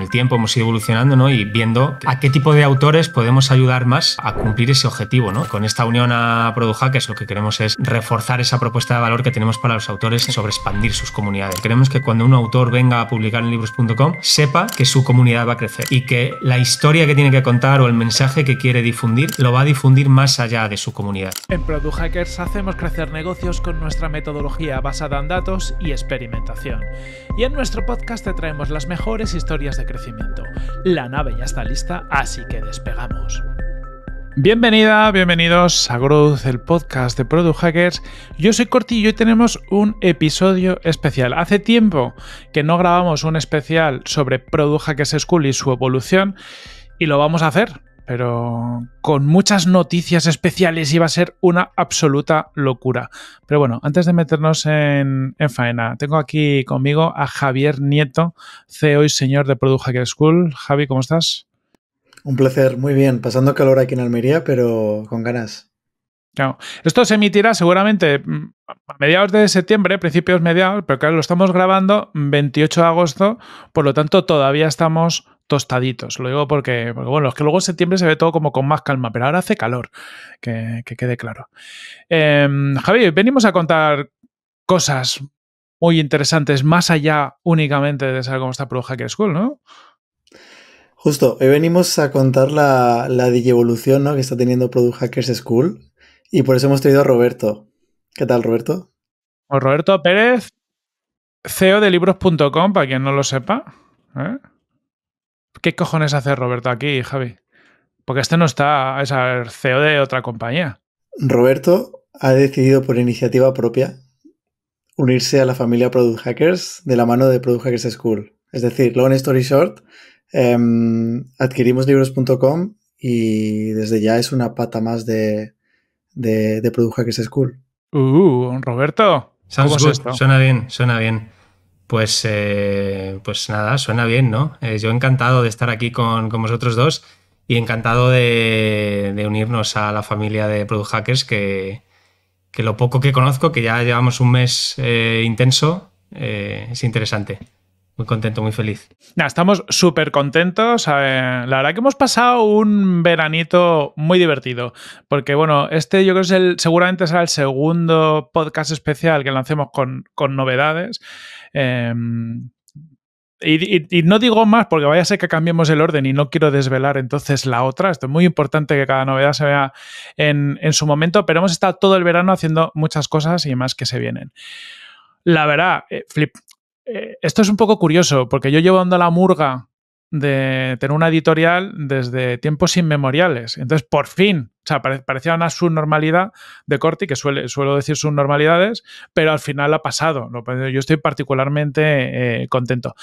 el tiempo hemos ido evolucionando ¿no? y viendo a qué tipo de autores podemos ayudar más a cumplir ese objetivo. Con esta unión a ProduHackers lo que queremos es reforzar esa propuesta de valor que tenemos para los autores sobre expandir sus comunidades. Queremos que cuando un autor venga a publicar en libros.com sepa que su comunidad va a crecer y que la historia que tiene que contar o el mensaje que quiere difundir lo va a difundir más allá de su comunidad. En Product Hackers hacemos crecer negocios con nuestra metodología basada en datos y experimentación. Y en nuestro podcast te traemos las mejores historias de crecimiento. La nave ya está lista, así que despegamos. Bienvenida, bienvenidos a Growth, el podcast de Product Hackers. Yo soy Corti y hoy tenemos un episodio especial. Hace tiempo que no grabamos un especial sobre Product Hackers School y su evolución y lo vamos a hacer pero con muchas noticias especiales iba a ser una absoluta locura. Pero bueno, antes de meternos en, faena, tengo aquí conmigo a Javier Nieto, CEO y señor de Product Hacker School. Javi, ¿cómo estás? Un placer, muy bien. Pasando calor aquí en Almería, pero con ganas. Chao. Esto se emitirá seguramente mm, a mediados de septiembre, principios mediados, pero claro, lo estamos grabando 28 de agosto, por lo tanto todavía estamos tostaditos. Lo digo porque, bueno, es que luego en septiembre se ve todo como con más calma, pero ahora hace calor, que, quede claro. Javier, em, Javi, venimos a contar cosas muy interesantes, más allá únicamente de saber cómo está Product Hacker School, ¿no? Justo, hoy venimos a contar la, la digievolución que está teniendo Product Hackers School y por eso hemos tenido a Roberto. ¿Qué tal, Roberto? Pues Roberto Pérez, CEO de libros.com, para quien no lo sepa. ¿eh? ¿Qué cojones hace Roberto aquí, Javi? Porque este no está, es el CEO de otra compañía. Roberto ha decidido por iniciativa propia unirse a la familia Product Hackers de la mano de Product Hackers School. Es decir, long story short, em, adquirimos libros.com y desde ya es una pata más de, Product Hackers School. Uh, Roberto. Suena bien, suena bien. Pues, eh, pues nada, suena bien, ¿no? Yo eh, yo encantado de estar aquí con, vosotros dos y encantado de, unirnos a la familia de Product Hackers, que, que, lo poco que conozco, que ya llevamos un mes eh, intenso, es interesante. Muy contento, muy feliz. estamos súper contentos. la verdad que hemos pasado un veranito muy divertido. Porque, bueno, este yo creo que es el, seguramente será el segundo podcast especial que lancemos con, con novedades. Em, y, no digo más porque vaya a ser que cambiemos el orden y no quiero desvelar entonces la otra. Esto es muy importante que cada novedad se vea en, su momento, pero hemos estado todo el verano haciendo muchas cosas y más que se vienen. La verdad, eh, Flip, eh, esto es un poco curioso porque yo llevo dando la murga de tener una editorial desde tiempos inmemoriales. Entonces, por fin, o sea, parecía una subnormalidad de Corti, que suele, suelo decir subnormalidades, pero al final ha pasado. Pues yo estoy particularmente eh, contento.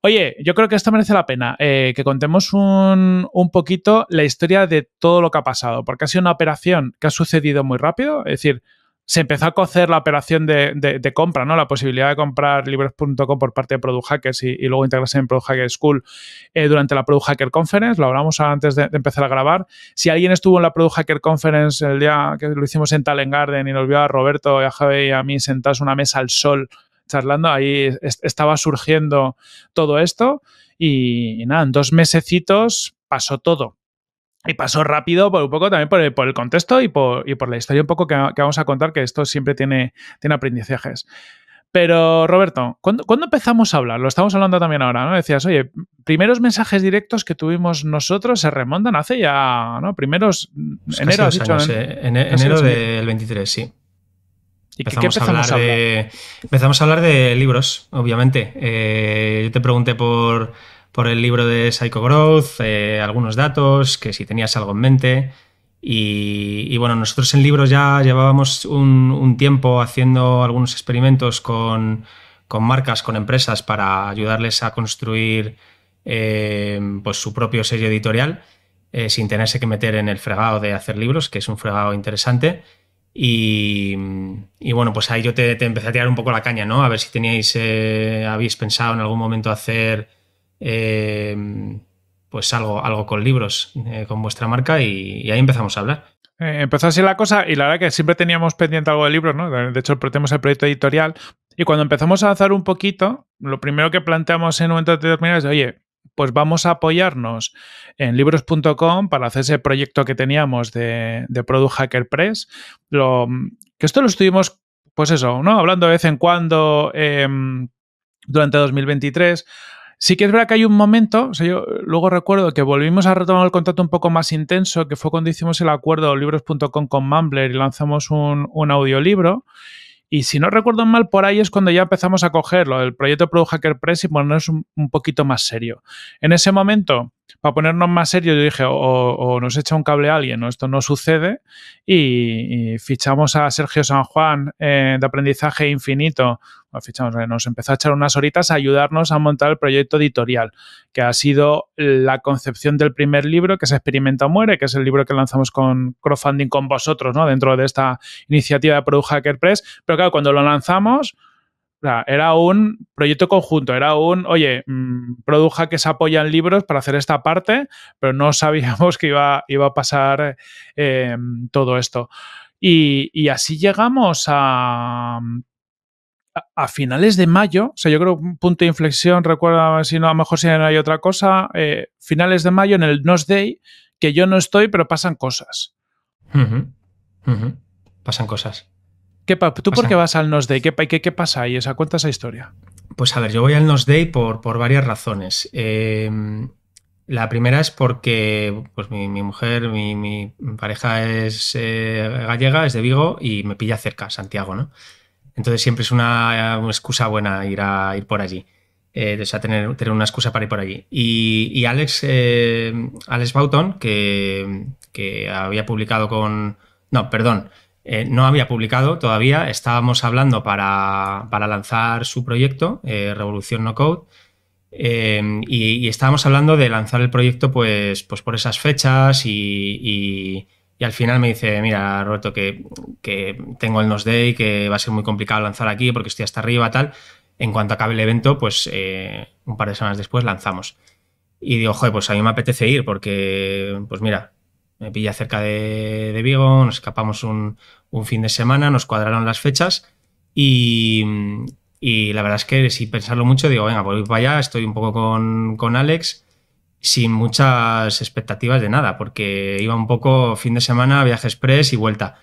Oye, yo creo que esto merece la pena, eh, que contemos un, un, poquito la historia de todo lo que ha pasado, porque ha sido una operación que ha sucedido muy rápido, es decir, se empezó a cocer la operación de, compra, ¿no? La posibilidad de comprar libros.com por parte de Product Hackers y, luego integrarse en Product Hacker School eh, durante la Product Hacker Conference. Lo hablamos antes de, empezar a grabar. Si alguien estuvo en la Product Hacker Conference el día que lo hicimos en Talent Garden y nos vio a Roberto, a Javi y a mí sentados en una mesa al sol charlando, ahí estaba surgiendo todo esto. Y, y nada, en dos mesecitos pasó todo. Y pasó rápido por un poco también por el, contexto y por, la historia un poco que, vamos a contar, que esto siempre tiene, tiene aprendizajes. Pero, Roberto, ¿cuándo, empezamos a hablar? Lo estamos hablando también ahora, ¿no? Decías, oye, primeros mensajes directos que tuvimos nosotros se remontan hace ya, ¿no? Primeros. Pues enero, has dicho. Eh, enero del 23, sí. ¿Y empezamos, ¿qué empezamos a hablar? De, empezamos a hablar de libros, obviamente. Eh, yo te pregunté por por el libro de Psycho Growth, eh, algunos datos, que si tenías algo en mente. Y, bueno, nosotros en libros ya llevábamos un, tiempo haciendo algunos experimentos con, marcas, con empresas, para ayudarles a construir eh, pues su propio sello editorial, eh, sin tenerse que meter en el fregado de hacer libros, que es un fregado interesante. Y, bueno, pues ahí yo te, empecé a tirar un poco la caña, ¿no? A ver si teníais, habéis pensado en algún momento hacer Em, pues algo, algo con libros, eh, con vuestra marca y, ahí empezamos a hablar. Eh, empezó así la cosa y la verdad que siempre teníamos pendiente algo de libros, ¿no? De hecho, tenemos el proyecto editorial y cuando empezamos a avanzar un poquito, lo primero que planteamos en un momento determinado es, oye, pues vamos a apoyarnos en libros.com para hacer ese proyecto que teníamos de, de Product Hacker Press. Lo, que esto lo estuvimos, pues eso, ¿no? Hablando de vez en cuando em, durante 2023 Sí que es verdad que hay un momento, o sea, yo luego recuerdo que volvimos a retomar el contacto un poco más intenso, que fue cuando hicimos el acuerdo libros.com con Mumbler y lanzamos un, audiolibro. Y si no recuerdo mal, por ahí es cuando ya empezamos a cogerlo, el proyecto Product Hacker Press y ponernos un poquito más serio. En ese momento, para ponernos más serios, yo dije, o, nos echa un cable alguien, o esto no sucede, y, fichamos a Sergio San Juan eh, de Aprendizaje Infinito, fichamos, eh, nos empezó a echar unas horitas a ayudarnos a montar el proyecto editorial, que ha sido la concepción del primer libro, que es Experimenta Muere, que es el libro que lanzamos con crowdfunding con vosotros, ¿no? dentro de esta iniciativa de Product Hacker Press, pero claro, cuando lo lanzamos era un proyecto conjunto, era un, oye, mm, produja que se apoya en libros para hacer esta parte, pero no sabíamos que iba, iba a pasar em, todo esto. Y, así llegamos a, a finales de mayo, o sea, yo creo un punto de inflexión, recuerda si no, a lo mejor si no hay otra cosa, eh, finales de mayo en el Nos Day, que yo no estoy, pero pasan cosas. Pasan cosas. ¿Tú por qué vas al Nos Day? ¿Qué, pasa ahí? esa cuenta esa historia. Pues a ver, yo voy al Nos Day por, por varias razones. Em, la primera es porque pues, mi, mujer, mi, pareja es eh, gallega, es de Vigo y me pilla cerca, Santiago, ¿no? Entonces siempre es una, excusa buena ir, a, ir por allí. Eh, o sea, tener, tener, una excusa para ir por allí. Y, Alex, eh, Alex que, que había publicado con... No, perdón, eh, no había publicado todavía, estábamos hablando para, lanzar su proyecto, eh, Revolución No Code, eh, y, estábamos hablando de lanzar el proyecto pues, pues por esas fechas y, al final me dice, mira Roberto, que, tengo el Nos Day, que va a ser muy complicado lanzar aquí porque estoy hasta arriba, tal. En cuanto acabe el evento, pues un par de semanas después lanzamos. Y digo, joder, pues a mí me apetece ir porque, pues mira, me pilla cerca de, de Vigo, nos escapamos un, un fin de semana, nos cuadraron las fechas y, y la verdad es que si pensarlo mucho digo, venga, pues voy para allá, estoy un poco con, con Alex sin muchas expectativas de nada, porque iba un poco fin de semana, viaje express y vuelta.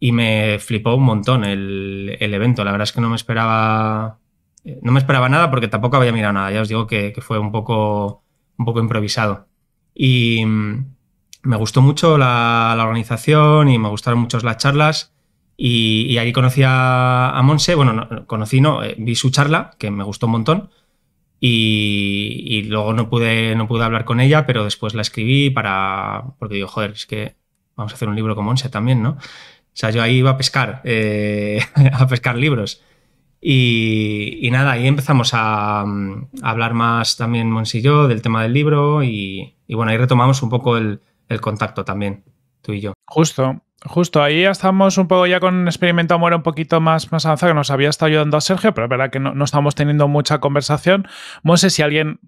Y me flipó un montón el, el evento. La verdad es que no me esperaba. No me esperaba nada porque tampoco había mirado nada. Ya os digo que, que fue un poco, un poco improvisado. Y, me gustó mucho la, organización y me gustaron mucho las charlas. Y, ahí conocí a, Monse, bueno, conocí, no, eh, vi su charla, que me gustó un montón. Y, luego no pude, no pude hablar con ella, pero después la escribí para. Porque digo, joder, es que vamos a hacer un libro con Monse también, ¿no? O sea, yo ahí iba a pescar, eh, a pescar libros. Y, nada, ahí empezamos a, hablar más también Monse y yo del tema del libro y, y, bueno, ahí retomamos un poco el, el contacto también, tú y yo. Justo, Justo, ahí estamos un poco ya con un experimento amor un poquito más, más avanzado que nos había estado ayudando a Sergio, pero es verdad que no, estamos teniendo mucha conversación. No sé si alguien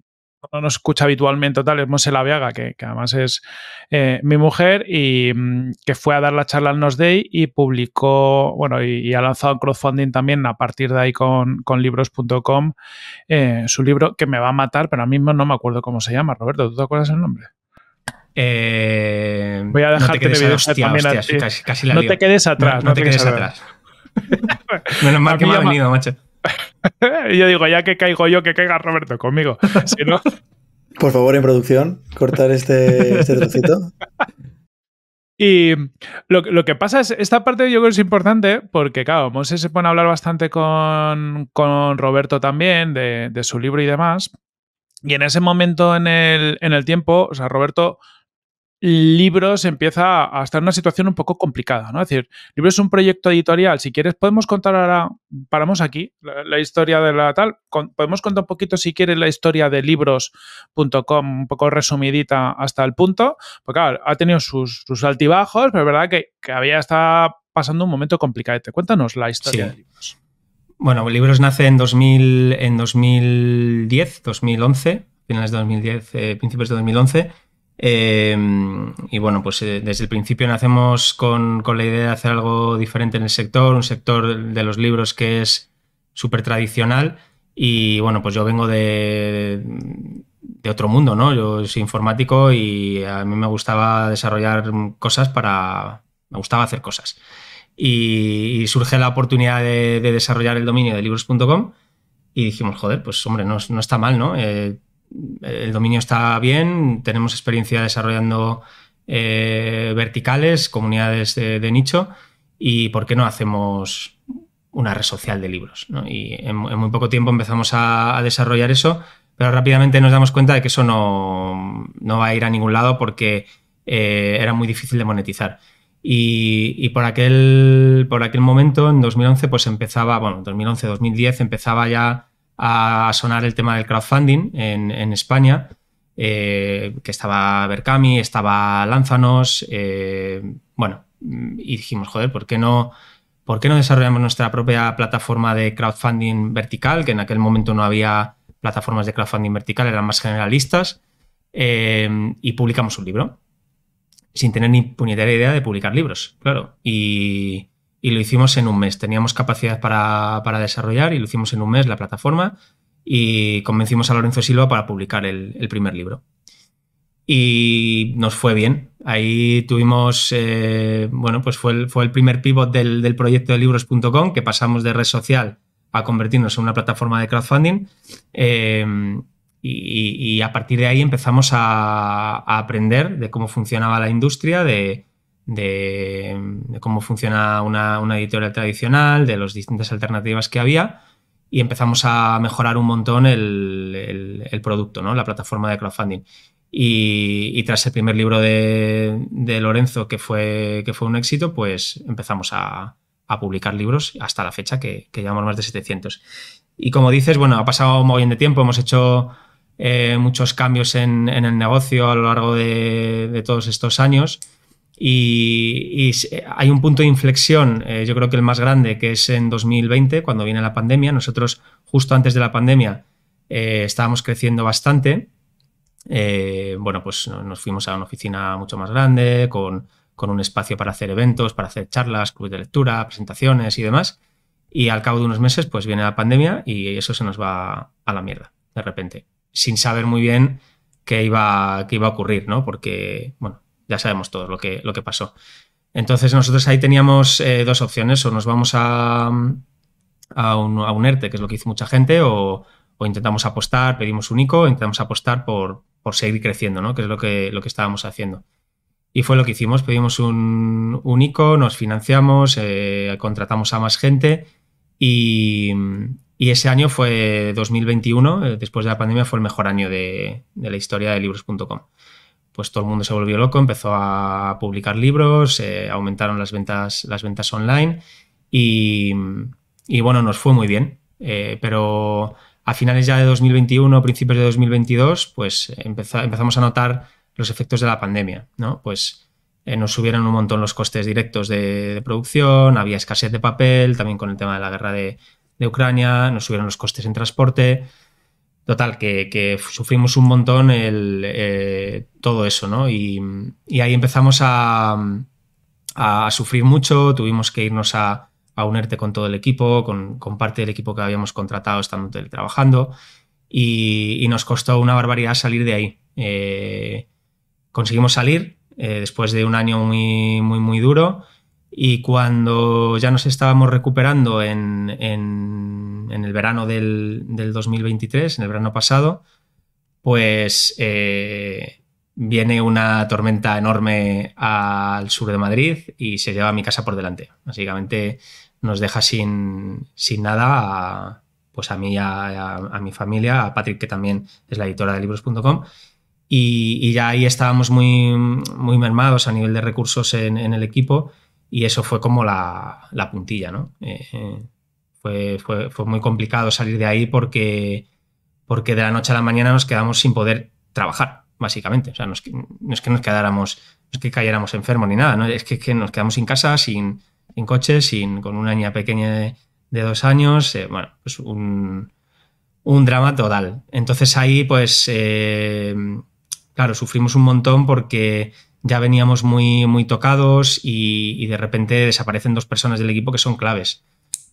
no nos escucha habitualmente, tal, es Monse la que, que además es eh, mi mujer y mm, que fue a dar la charla al Nos Day y publicó, bueno, y, ha lanzado crowdfunding también a partir de ahí con, con libros.com, eh, su libro que me va a matar, pero ahora mismo no me acuerdo cómo se llama. Roberto, ¿tú te acuerdas el nombre? Eh, Voy a dejar no te quedes, No te quedes atrás. No, te, quedes, Menos mal que me ha venido, macho. yo digo, ya que caigo yo, que caiga Roberto conmigo. Por favor, en producción, cortar este, este trocito. Y lo, que pasa es, esta parte yo creo es importante porque, claro, Moses se pone a hablar bastante con, Roberto también de, su libro y demás. Y en ese momento el, en el tiempo, o sea, Roberto Libros empieza a estar en una situación un poco complicada, ¿no? Es decir, Libros es un proyecto editorial. Si quieres, podemos contar ahora, paramos aquí, la, historia de la tal. podemos contar un poquito, si quieres, la historia de libros.com, un poco resumidita hasta el punto. Porque, claro, ha tenido sus, altibajos, pero es verdad que, que había estado pasando un momento complicado. Cuéntanos la historia de Libros. Bueno, Libros nace en, 2000, 2010, 2011, finales de 2010, eh, principios de 2011 Em, y bueno, pues eh, desde el principio nacemos con, con, la idea de hacer algo diferente en el sector, un sector de los libros que es súper tradicional. Y bueno, pues yo vengo de, de otro mundo, ¿no? Yo soy informático y a mí me gustaba desarrollar cosas para... Me gustaba hacer cosas. Y, surge la oportunidad de, desarrollar el dominio de libros.com y dijimos, joder, pues hombre, no, no está mal, ¿no? Eh, el dominio está bien, tenemos experiencia desarrollando eh, verticales, comunidades de, nicho, y ¿por qué no hacemos una red social de libros? Y en, muy poco tiempo empezamos a, desarrollar eso, pero rápidamente nos damos cuenta de que eso no, va a ir a ningún lado porque eh, era muy difícil de monetizar. Y, por, aquel, por aquel momento, en 2011, pues empezaba, bueno, 2011-2010, empezaba ya a sonar el tema del crowdfunding en, España, eh, que estaba BerCami estaba Lanzanos, eh, bueno, mm, y dijimos, joder, ¿por qué no? ¿Por no desarrollamos nuestra propia plataforma de crowdfunding vertical? Que en aquel momento no había plataformas de crowdfunding vertical, eran más generalistas. Eh, y publicamos un libro. Sin tener ni puñetera idea de publicar libros, claro. Y, y lo hicimos en un mes. Teníamos capacidad para, desarrollar y lo hicimos en un mes la plataforma y convencimos a Lorenzo Silva para publicar el, primer libro. Y nos fue bien. Ahí tuvimos, eh, bueno, pues fue el, fue el primer pivot del, proyecto de libros.com que pasamos de red social a convertirnos en una plataforma de crowdfunding. Eh, y, a partir de ahí empezamos a, a aprender de cómo funcionaba la industria, de, de, cómo funciona una, editorial tradicional, de las distintas alternativas que había y empezamos a mejorar un montón el, producto, ¿no? la plataforma de crowdfunding. Y, tras el primer libro de, Lorenzo, que fue, un éxito, pues empezamos a, publicar libros hasta la fecha, que, que, llevamos más de 700. Y como dices, bueno, ha pasado muy bien de tiempo, hemos hecho eh, muchos cambios en, el negocio a lo largo de todos estos años. Y, eh, hay un punto de inflexión, eh, yo creo que el más grande, que es en 2020, cuando viene la pandemia. Nosotros, justo antes de la pandemia, eh, estábamos creciendo bastante. bueno, pues nos fuimos a una oficina mucho más grande, con, un espacio para hacer eventos, para hacer charlas, clubes de lectura, presentaciones y demás. Y al cabo de unos meses, pues viene la pandemia y eso se nos va a la mierda, de repente, sin saber muy bien qué iba, qué iba a ocurrir, ¿no? Porque, bueno, ya sabemos todos lo que, lo que pasó. Entonces nosotros ahí teníamos eh, dos opciones, o nos vamos a, a, un, a, un, ERTE, que es lo que hizo mucha gente, o, intentamos apostar, pedimos un ICO, intentamos apostar por, por seguir creciendo, ¿no? que es lo que, lo que estábamos haciendo. Y fue lo que hicimos, pedimos un, único ICO, nos financiamos, eh, contratamos a más gente y, ese año fue 2021, eh, después de la pandemia fue el mejor año de, de la historia de libros.com pues todo el mundo se volvió loco, empezó a publicar libros, eh, aumentaron las ventas, las ventas online y, bueno, nos fue muy bien. Eh, pero a finales ya de 2021, principios de 2022, pues empezamos a notar los efectos de la pandemia, ¿no? Pues eh, nos subieron un montón los costes directos de, producción, había escasez de papel, también con el tema de la guerra de, de Ucrania, nos subieron los costes en transporte, Total, que, sufrimos un montón eh, todo eso, ¿no? Y, ahí empezamos a, sufrir mucho, tuvimos que irnos a, unerte con todo el equipo, con, parte del equipo que habíamos contratado estando trabajando, y, nos costó una barbaridad salir de ahí. Eh, conseguimos salir eh, después de un año muy, muy, muy duro. Y cuando ya nos estábamos recuperando en, el verano del, 2023, en el verano pasado, pues eh, viene una tormenta enorme al sur de Madrid y se lleva mi casa por delante. Básicamente nos deja sin, nada a, pues a mí, a, a, mi familia, a Patrick, que también es la editora de libros.com. Y, y, ya ahí estábamos muy, muy mermados a nivel de recursos en, en el equipo y eso fue como la, puntilla, ¿no? Eh, eh, fue, muy complicado salir de ahí porque, porque de la noche a la mañana nos quedamos sin poder trabajar, básicamente. O sea, no es que, nos quedáramos, no es que cayéramos enfermos ni nada, ¿no? Es que, nos quedamos sin casa, sin, coche, sin, con una niña pequeña de, dos años. Eh, bueno, pues un, un drama total. Entonces ahí, pues, claro, sufrimos un montón porque ya veníamos muy, muy tocados y, y, de repente desaparecen dos personas del equipo que son claves.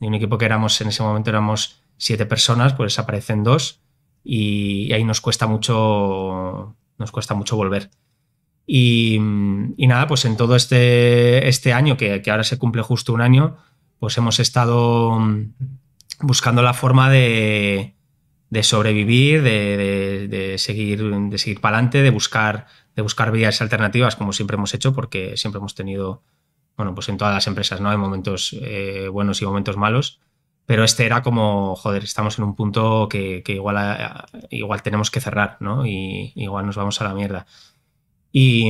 De un equipo que éramos, en ese momento éramos siete personas, pues desaparecen dos y, ahí nos cuesta mucho, nos cuesta mucho volver. Y, nada, pues en todo este, este año, que, ahora se cumple justo un año, pues hemos estado mm, buscando la forma de, de sobrevivir, de, de, de seguir, de seguir para adelante, de buscar de buscar vías alternativas, como siempre hemos hecho, porque siempre hemos tenido, bueno, pues en todas las empresas, ¿no? Hay momentos eh, buenos y momentos malos, pero este era como, joder, estamos en un punto que, igual, eh, igual tenemos que cerrar, ¿no? Y igual nos vamos a la mierda. Y,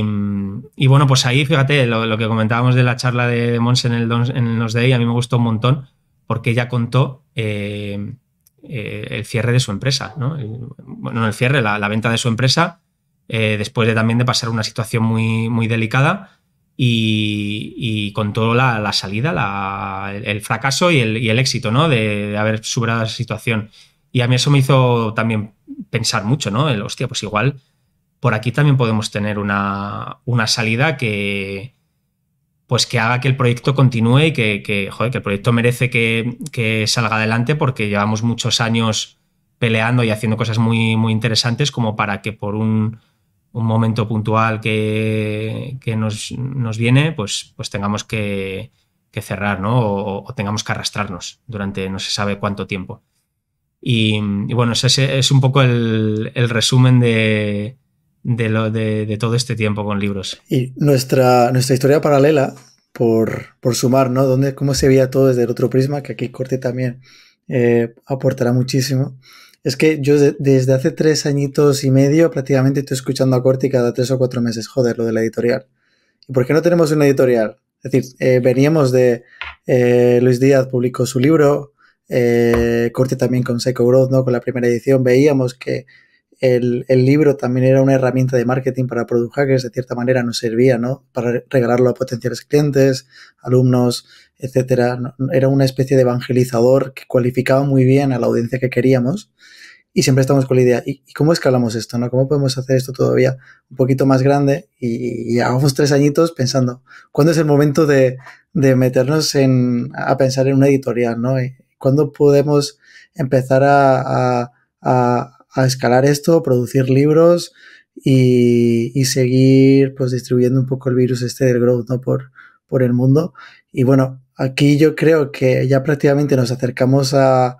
y bueno, pues ahí, fíjate, lo, que comentábamos de la charla de, Mons en el, en Day, a mí me gustó un montón, porque ella contó... Eh, el cierre de su empresa, ¿no? Bueno, bueno, el cierre, la, la, venta de su empresa eh, después de también de pasar una situación muy, muy delicada y, con toda la, salida, la, el fracaso y el, el éxito ¿no? de, haber superado esa situación. Y a mí eso me hizo también pensar mucho, ¿no? El, hostia, pues igual por aquí también podemos tener una, una salida que, pues que haga que el proyecto continúe y que, que, que el proyecto merece que, que, salga adelante porque llevamos muchos años peleando y haciendo cosas muy, muy interesantes como para que por un un momento puntual que, nos, viene, pues, pues tengamos que, que cerrar, ¿no? O, tengamos que arrastrarnos durante no se sabe cuánto tiempo. Y, bueno, ese es un poco el, el resumen de, lo, de, todo este tiempo con libros. Y nuestra, nuestra historia paralela, por, por sumar, ¿no? ¿Dónde, ¿Cómo se veía todo desde el otro prisma? Que aquí Corte también eh, aportará muchísimo. Es que yo desde hace tres añitos y medio prácticamente estoy escuchando a Corti cada tres o cuatro meses, joder, lo de la editorial. ¿Y por qué no tenemos una editorial? Es decir, eh, veníamos de eh, Luis Díaz publicó su libro, eh, Corti también con Seco Growth, ¿no? Con la primera edición veíamos que el, el, libro también era una herramienta de marketing para product hackers, de cierta manera nos servía, ¿no? Para regalarlo a potenciales clientes, alumnos, etcétera. Era una especie de evangelizador que cualificaba muy bien a la audiencia que queríamos y siempre estamos con la idea, ¿y, cómo escalamos esto? No? ¿Cómo podemos hacer esto todavía un poquito más grande? Y, llevamos hagamos tres añitos pensando, ¿cuándo es el momento de, meternos en, a pensar en una editorial? ¿no? Eh, ¿Cuándo podemos empezar a, escalar esto, producir libros y, seguir pues, distribuyendo un poco el virus este del growth ¿no? por, por el mundo? Y bueno, Aquí yo creo que ya prácticamente nos acercamos a,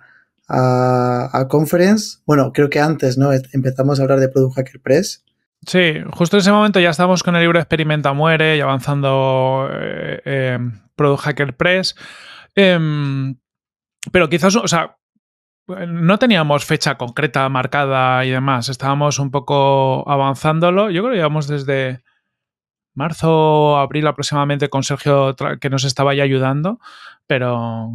a, Conference. Bueno, creo que antes, ¿no? Em, empezamos a hablar de Product Hacker Press. Sí, justo en ese momento ya estábamos con el libro Experimenta Muere y avanzando eh, eh, Product Hacker Press. Em, pero quizás, o sea, no teníamos fecha concreta marcada y demás. Estábamos un poco avanzándolo. Yo creo que llevamos desde marzo, abril aproximadamente con Sergio que nos estaba ya ayudando, pero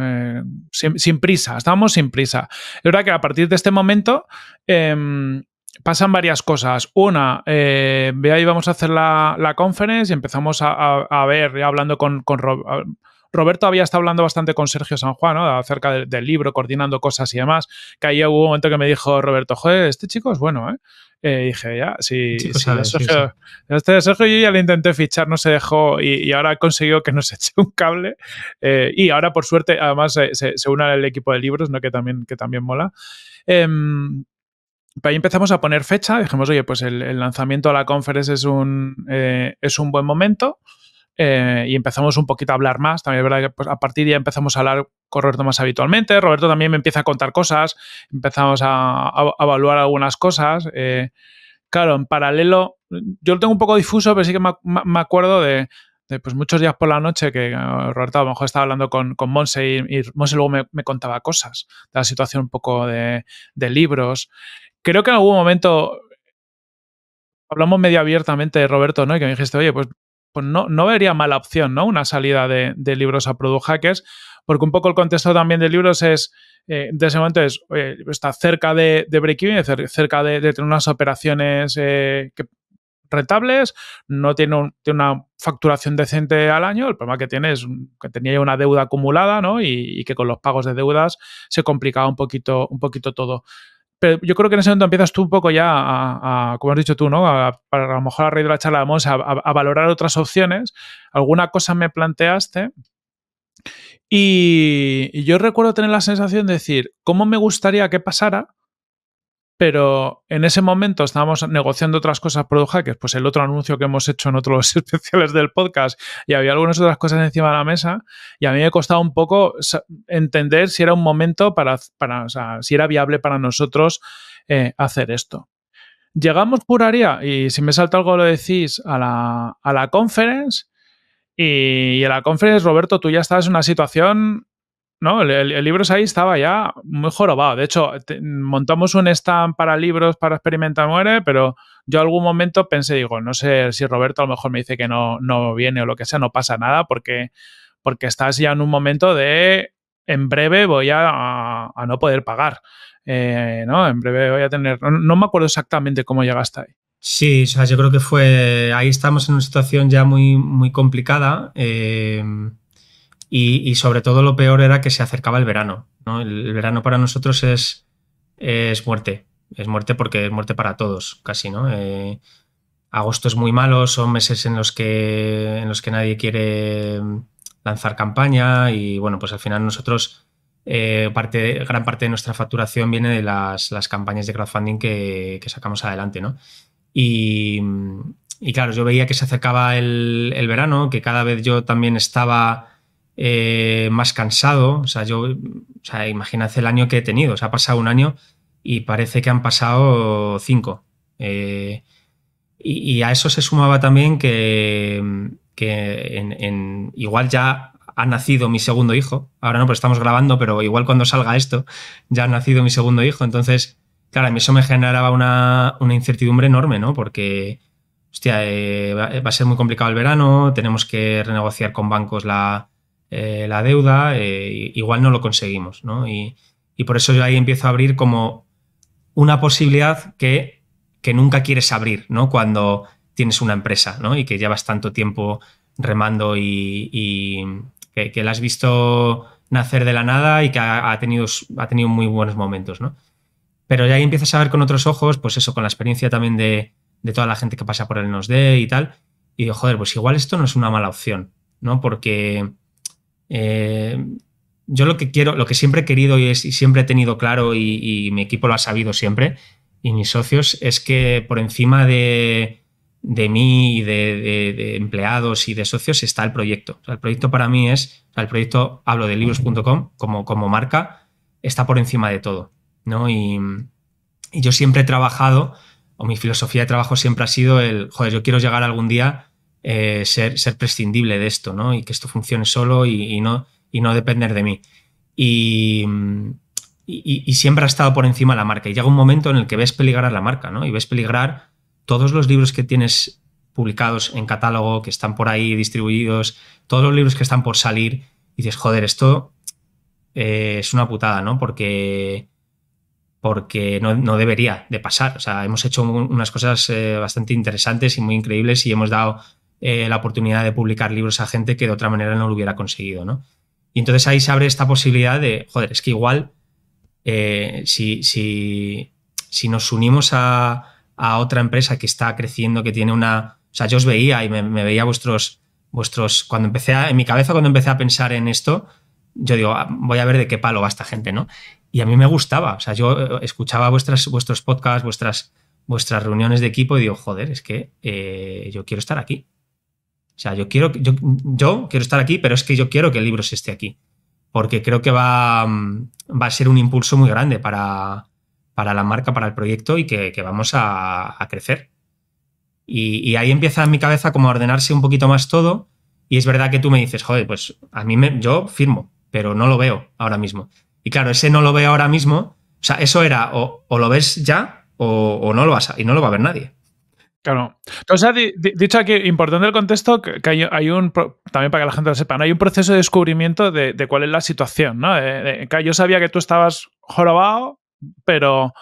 eh, sin, prisa, estábamos sin prisa. Es verdad que a partir de este momento em, pasan varias cosas. Una, eh, vea, ahí vamos a hacer la, la conference y empezamos a, ver, hablando con, con Roberto había estado hablando bastante con Sergio San Juan, Acerca del, del libro, coordinando cosas y demás. Que ahí hubo un momento que me dijo Roberto, joder, este chico es bueno, ¿eh? dije, ya, si, sí, si Sergio, yo ya le intenté fichar, no se dejó y, ahora ha conseguido que nos eche un cable. Eh, y ahora, por suerte, además se, se, une al equipo de libros, ¿no? que, también, que también mola. Em, pues ahí empezamos a poner fecha, dijimos, oye, pues el, lanzamiento a la conferencia es eh, es un buen momento. Eh, y empezamos un poquito a hablar más. También es verdad que pues, a partir ya empezamos a hablar con Roberto más habitualmente. Roberto también me empieza a contar cosas, empezamos a, evaluar algunas cosas. Eh, claro, en paralelo, yo lo tengo un poco difuso, pero sí que me, acuerdo de, pues, muchos días por la noche que eh, Roberto a lo mejor estaba hablando con, con Monse y, Monse luego me, contaba cosas de la situación un poco de, de libros. Creo que en algún momento hablamos medio abiertamente de Roberto, ¿no? Y que me dijiste, oye, pues pues no, vería mala opción, ¿no? Una salida de, libros a Product porque un poco el contexto también de libros es, eh, de ese momento está cerca de, de break-even, cerca de, tener unas operaciones eh, rentables, no tiene, una facturación decente al año, el problema que tiene es que tenía una deuda acumulada, ¿no? Y, y que con los pagos de deudas se complicaba un poquito, un poquito todo. Pero yo creo que en ese momento empiezas tú un poco ya a, como has dicho tú, ¿no? A, a, lo mejor a de la charla vamos a, a valorar otras opciones. Alguna cosa me planteaste, y, yo recuerdo tener la sensación de decir, ¿cómo me gustaría que pasara pero en ese momento estábamos negociando otras cosas Product que pues el otro anuncio que hemos hecho en otros especiales del podcast y había algunas otras cosas encima de la mesa y a mí me costaba un poco entender si era un momento para, o sea, si era viable para nosotros eh, hacer esto. Llegamos por área y si me salta algo lo decís a la, a conference y, y, la conference, Roberto, tú ya estabas en una situación ¿no? El, libro ahí estaba ya muy jorobado. De hecho, montamos un stand para libros para Experimenta Muere, pero yo algún momento pensé, digo, no sé si Roberto a lo mejor me dice que no, no viene o lo que sea, no pasa nada, porque, porque estás ya en un momento de en breve voy a, no poder pagar. Eh, ¿no? En breve voy a tener. No, me acuerdo exactamente cómo llegaste ahí. Sí, o sea, yo creo que fue. Ahí estamos en una situación ya muy, muy complicada. Eh, y, sobre todo lo peor era que se acercaba el verano. El, verano para nosotros es, es muerte. Es muerte porque es muerte para todos, casi, ¿no? Eh, agosto es muy malo, son meses en los que, en los que nadie quiere lanzar campaña y bueno, pues al final nosotros, eh, parte, gran parte de nuestra facturación viene de las, campañas de crowdfunding que, sacamos adelante, ¿no? Y, claro, yo veía que se acercaba el, el verano, que cada vez yo también estaba eh, más cansado. O sea, yo, o sea, imagínate el año que he tenido. O ha pasado un año y parece que han pasado cinco. Eh, y, a eso se sumaba también que, igual ya ha nacido mi segundo hijo. Ahora no, pero estamos grabando, pero igual cuando salga esto, ya ha nacido mi segundo hijo. Entonces, claro, a mí eso me generaba una, incertidumbre enorme, ¿no? Porque, hostia, eh, va a ser muy complicado el verano, tenemos que renegociar con bancos la, eh, la deuda, eh, igual no lo conseguimos, ¿no? Y, por eso yo ahí empiezo a abrir como una posibilidad que, nunca quieres abrir, ¿no? Cuando tienes una empresa, ¿no? Y que llevas tanto tiempo remando y, que, la has visto nacer de la nada y que ha, tenido, ha tenido muy buenos momentos, ¿no? Pero ya ahí empiezas a ver con otros ojos, pues eso, con la experiencia también de, toda la gente que pasa por el NOSD y tal, y digo, joder, pues igual esto no es una mala opción, ¿no? Porque eh, yo lo que quiero, lo que siempre he querido y, siempre he tenido claro y, mi equipo lo ha sabido siempre y mis socios es que por encima de, mí y de, empleados y de socios está el proyecto. el proyecto para mí es, el proyecto, hablo de libros.com como, como marca, está por encima de todo. ¿no? Y, y yo siempre he trabajado, o mi filosofía de trabajo siempre ha sido el, joder, yo quiero llegar algún día eh, ser, ser, prescindible de esto, ¿no? Y que esto funcione solo y, no, y no depender de mí. Y, siempre ha estado por encima la marca. Y llega un momento en el que ves peligrar a la marca, ¿no? Y ves peligrar todos los libros que tienes publicados en catálogo, que están por ahí distribuidos, todos los libros que están por salir, y dices, joder, esto eh, es una putada, ¿no? Porque, porque no, debería de pasar. O sea, hemos hecho unas cosas eh, bastante interesantes y muy increíbles y hemos dado eh, la oportunidad de publicar libros a gente que de otra manera no lo hubiera conseguido, ¿no? Y entonces ahí se abre esta posibilidad de, joder, es que igual eh, si, si, nos unimos a, otra empresa que está creciendo, que tiene una... O sea, yo os veía y me, veía vuestros, vuestros... Cuando empecé a, en mi cabeza, cuando empecé a pensar en esto, yo digo, ah, voy a ver de qué palo va esta gente, ¿no? Y a mí me gustaba, o sea, yo eh, escuchaba vuestras, vuestros podcasts, vuestras, vuestras reuniones de equipo y digo, joder, es que yo quiero estar aquí. O sea, yo quiero, yo, yo quiero estar aquí, pero es que yo quiero que el libro se esté aquí, porque creo que va, mm, va a ser un impulso muy grande para, para la marca, para el proyecto y que, vamos a, crecer. Y, ahí empieza en mi cabeza como a ordenarse un poquito más todo. Y es verdad que tú me dices, joder, pues a mí me, yo firmo, pero no lo veo ahora mismo. Y claro, ese no lo veo ahora mismo, o sea, eso era o, lo ves ya o, o, no lo vas a, y no lo va a ver nadie. Claro. O sea, dicho aquí, importante el contexto, que hay, un, también para que la gente lo sepa, hay un proceso de descubrimiento de, cuál es la situación, ¿no? Eh, eh, yo sabía que tú estabas jorobado, pero,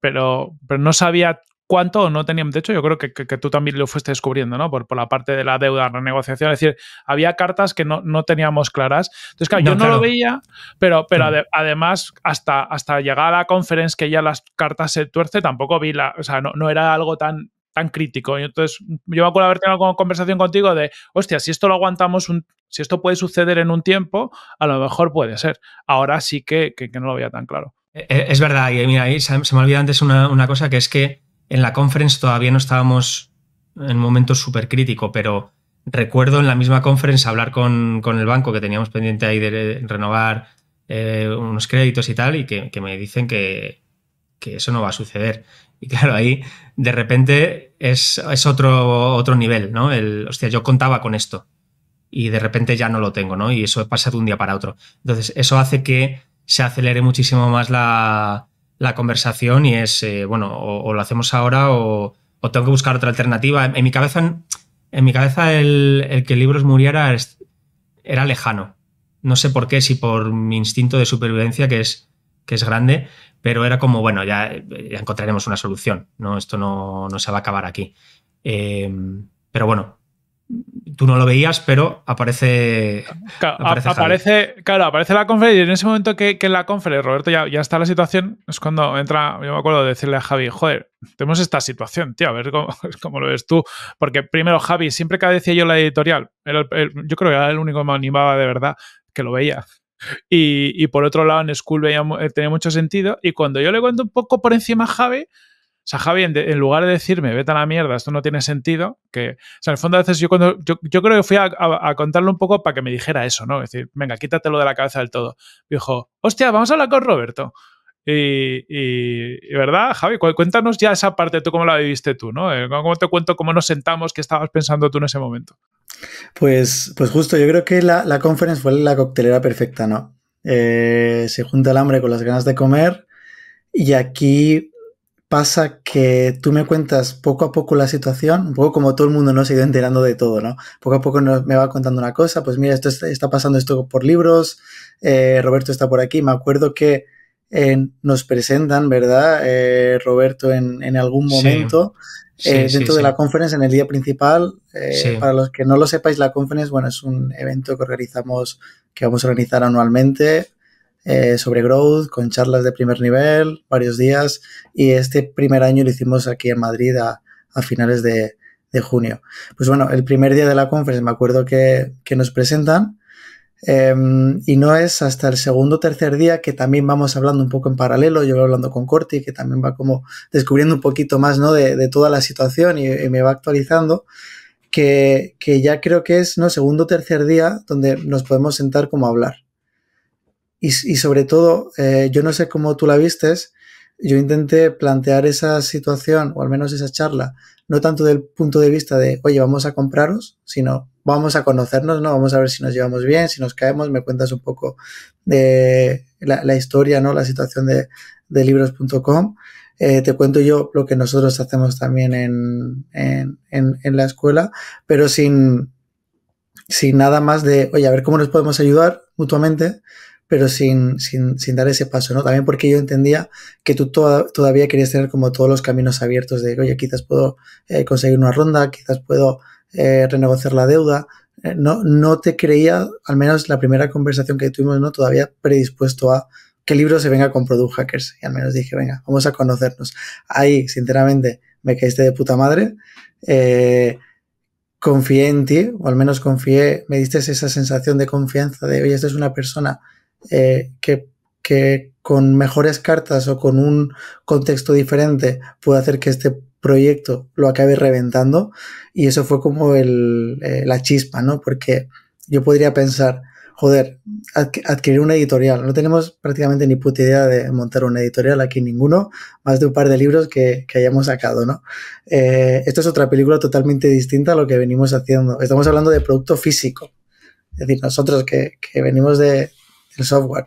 pero, no sabía cuánto o no teníamos... De hecho, yo creo que, tú también lo fuiste descubriendo, ¿no? Por, por la parte de la deuda, la renegociación. Es decir, había cartas que no, teníamos claras. Entonces, claro, yo no lo veía, pero, pero mm. además, hasta, hasta llegar a la conferencia que ya las cartas se tuerce, tampoco vi la. O sea, no era algo tan tan crítico. Y entonces, yo me acuerdo haber tenido una conversación contigo de, hostia, si esto lo aguantamos, un, si esto puede suceder en un tiempo, a lo mejor puede ser. Ahora sí que, no lo veía tan claro. E, e, es verdad, y mira, ahí se, me olvida antes una, una, cosa, que es que en la conference todavía no estábamos en un momento súper crítico, pero recuerdo en la misma conference hablar con, el banco que teníamos pendiente ahí de renovar eh, unos créditos y tal, y que, me dicen que, que eso no va a suceder. Y claro, ahí de repente es, otro, otro nivel, ¿no? El, hostia, yo contaba con esto y de repente ya no lo tengo, ¿no? Y eso pasa de un día para otro. Entonces, eso hace que se acelere muchísimo más la, conversación y es, eh, bueno, o, lo hacemos ahora o, tengo que buscar otra alternativa. En, mi cabeza, en mi cabeza el, el, que libros muriera era lejano. No sé por qué, si por mi instinto de supervivencia, que es, que es grande, pero era como, bueno, ya, eh, encontraremos una solución, ¿no? Esto no, se va a acabar aquí. Eh, pero bueno, tú no lo veías, pero aparece. aparece, claro, aparece la conferencia y en ese momento que, en la conferencia Roberto ya, ya, está la situación, es cuando entra, yo me acuerdo de decirle a Javi, joder, tenemos esta situación, tío, a ver cómo, lo ves tú. Porque primero, Javi, siempre que decía yo la editorial, yo creo que era el único que me animaba de verdad que lo veía. Y, por otro lado, en School eh, tenía mucho sentido. Y cuando yo le cuento un poco por encima a Javi, o sea, Javi, en, lugar de decirme, vete a la mierda, esto no tiene sentido, que, o sea, en el fondo a veces yo cuando, yo, creo que fui a, contarlo un poco para que me dijera eso, ¿no? Es decir, venga, quítatelo de la cabeza del todo. Dijo, hostia, vamos a hablar con Roberto. Y, y, ¿verdad, Javi? Cuéntanos ya esa parte, tú cómo la viviste tú, ¿no? Eh, ¿Cómo te cuento cómo nos sentamos, qué estabas pensando tú en ese momento? Pues, pues justo, yo creo que la, la conference fue la coctelera perfecta, ¿no? Eh, se junta el hambre con las ganas de comer y aquí pasa que tú me cuentas poco a poco la situación, un poco como todo el mundo no se ha ido enterando de todo, ¿no? Poco a poco me va contando una cosa, pues mira, esto está, pasando esto por libros, eh, Roberto está por aquí, me acuerdo que eh, nos presentan, ¿verdad? Roberto en, algún momento, eh, dentro de la conferencia, en el día principal. Eh, para los que no lo sepáis, la conferencia bueno, es un evento que organizamos, que vamos a organizar anualmente eh, sobre growth, con charlas de primer nivel, varios días. Y este primer año lo hicimos aquí en Madrid a, finales de, junio. Pues bueno, el primer día de la conferencia, me acuerdo que nos presentan Em, y no es hasta el segundo o tercer día que también vamos hablando un poco en paralelo, yo voy hablando con Corti, que también va como descubriendo un poquito más de, toda la situación y, me va actualizando, que, ya creo que es ¿no? segundo o tercer día donde nos podemos sentar como a hablar. Y, sobre todo, eh, yo no sé cómo tú la vistes, yo intenté plantear esa situación, o al menos esa charla, no tanto del punto de vista de, oye, vamos a compraros, sino vamos a conocernos, ¿no? Vamos a ver si nos llevamos bien, si nos caemos, me cuentas un poco de la, historia, ¿no? La situación de, libros.com. Eh, te cuento yo lo que nosotros hacemos también en, la escuela, pero sin, sin nada más de, oye, a ver cómo nos podemos ayudar mutuamente, pero sin, dar ese paso, ¿no? También porque yo entendía que tú todavía querías tener como todos los caminos abiertos de, oye, quizás puedo eh, conseguir una ronda, quizás puedo eh, renegociar la deuda. Eh, no, no te creía, al menos la primera conversación que tuvimos, ¿no? Todavía predispuesto a que el libro se venga con Product Hackers. Y al menos dije, venga, vamos a conocernos. Ahí, sinceramente, me caíste de puta madre. Eh, confié en ti, o al menos confié, me diste esa sensación de confianza de, oye, esta es una persona que, que, con mejores cartas o con un contexto diferente puede hacer que este proyecto lo acabe reventando y eso fue como eh, la chispa, ¿no? Porque yo podría pensar, joder, adquirir una editorial. No tenemos prácticamente ni puta idea de montar una editorial aquí ninguno, más de un par de libros que, hayamos sacado, ¿no? Eh, esto es otra película totalmente distinta a lo que venimos haciendo. Estamos hablando de producto físico. Es decir, nosotros que, venimos de, del software.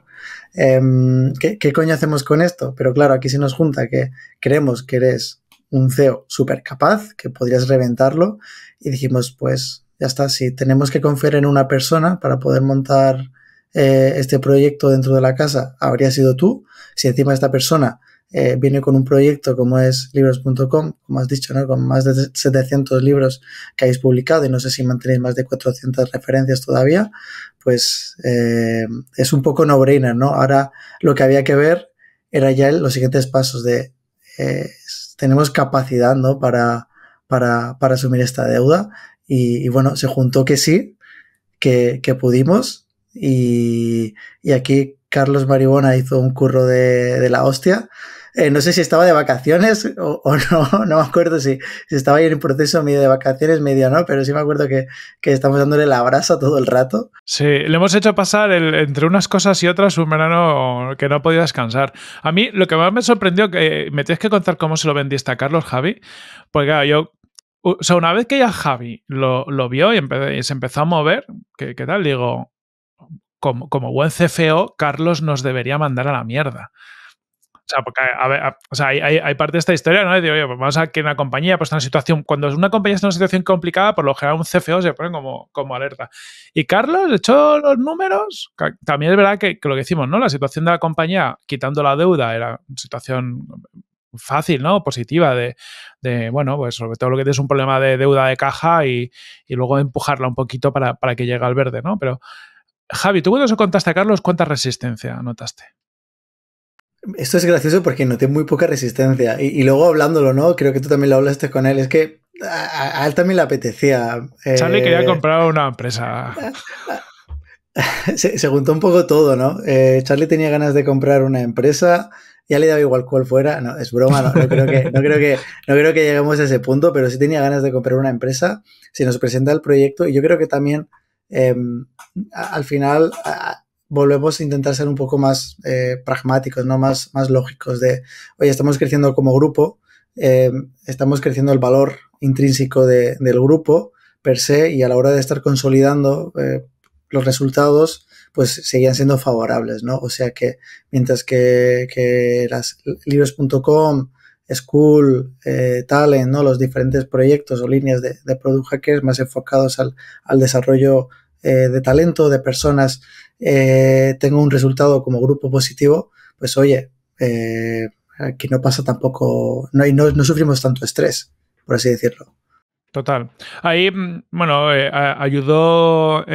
Em, ¿qué, ¿qué, coño hacemos con esto? Pero claro, aquí se nos junta que creemos que eres un CEO súper capaz, que podrías reventarlo, y dijimos, pues ya está, si tenemos que confiar en una persona para poder montar eh, este proyecto dentro de la casa, habría sido tú, si encima esta persona eh, viene con un proyecto como es libros.com, como has dicho, ¿no? con más de 700 libros que habéis publicado y no sé si mantenéis más de 400 referencias todavía, pues eh, es un poco no ¿no? Ahora lo que había que ver era ya los siguientes pasos de tenemos capacidad ¿no? para, para, para asumir esta deuda. Y, bueno, se juntó que sí, que, que pudimos. Y, y, aquí Carlos Maribona hizo un curro de, de la hostia eh, no sé si estaba de vacaciones o, no, no me acuerdo si, si estaba ahí en el proceso medio de vacaciones, medio no, pero sí me acuerdo que, que estamos dándole la brasa todo el rato. Sí, le hemos hecho pasar entre unas cosas y otras un verano que no ha podido descansar. A mí lo que más me sorprendió, que eh, me tienes que contar cómo se lo vendiste a Carlos Javi, porque yo o sea, una vez que ya Javi lo, lo vio y, se empezó a mover, ¿qué, qué tal? Digo, como, como, buen CFO, Carlos nos debería mandar a la mierda o sea, hay, parte de esta historia, ¿no? De, oye, pues vamos a que una compañía, pues está en una situación, cuando una compañía está en una situación complicada, por lo general un CFO se pone como, como alerta. Y Carlos hecho, los números. También es verdad que, lo que decimos, ¿no? La situación de la compañía, quitando la deuda, era una situación fácil, ¿no? Positiva de, bueno, pues sobre todo lo que tienes un problema de deuda de caja y, luego empujarla un poquito para, para, que llegue al verde, ¿no? Pero, Javi, tú cuando se contaste a Carlos, ¿cuánta resistencia notaste? Esto es gracioso porque noté muy poca resistencia. Y, luego hablándolo, ¿no? Creo que tú también lo hablaste con él. Es que a, él también le apetecía. Eh, Charlie quería comprar una empresa. se, juntó un poco todo, ¿no? Eh, Charlie tenía ganas de comprar una empresa. Ya le daba igual cuál fuera. No, es broma, no, no creo que, no, creo que, no creo que lleguemos a ese punto, pero sí tenía ganas de comprar una empresa. Se nos presenta el proyecto y yo creo que también em, al final volvemos a intentar ser un poco más eh, pragmáticos, ¿no? Más, más lógicos de, oye, estamos creciendo como grupo, eh, estamos creciendo el valor intrínseco del grupo per se y a la hora de estar consolidando eh, los resultados, pues seguían siendo favorables, ¿no? O sea que mientras que, que las libros.com, School, Talent, ¿no? los diferentes proyectos o líneas de, de Product Hackers más enfocados al, al desarrollo eh, de talento, de personas, eh, tengo un resultado como grupo positivo, pues oye, eh, aquí no pasa tampoco, no, sufrimos tanto estrés, por así decirlo. Total. Ahí, mm, bueno, eh, ayudó,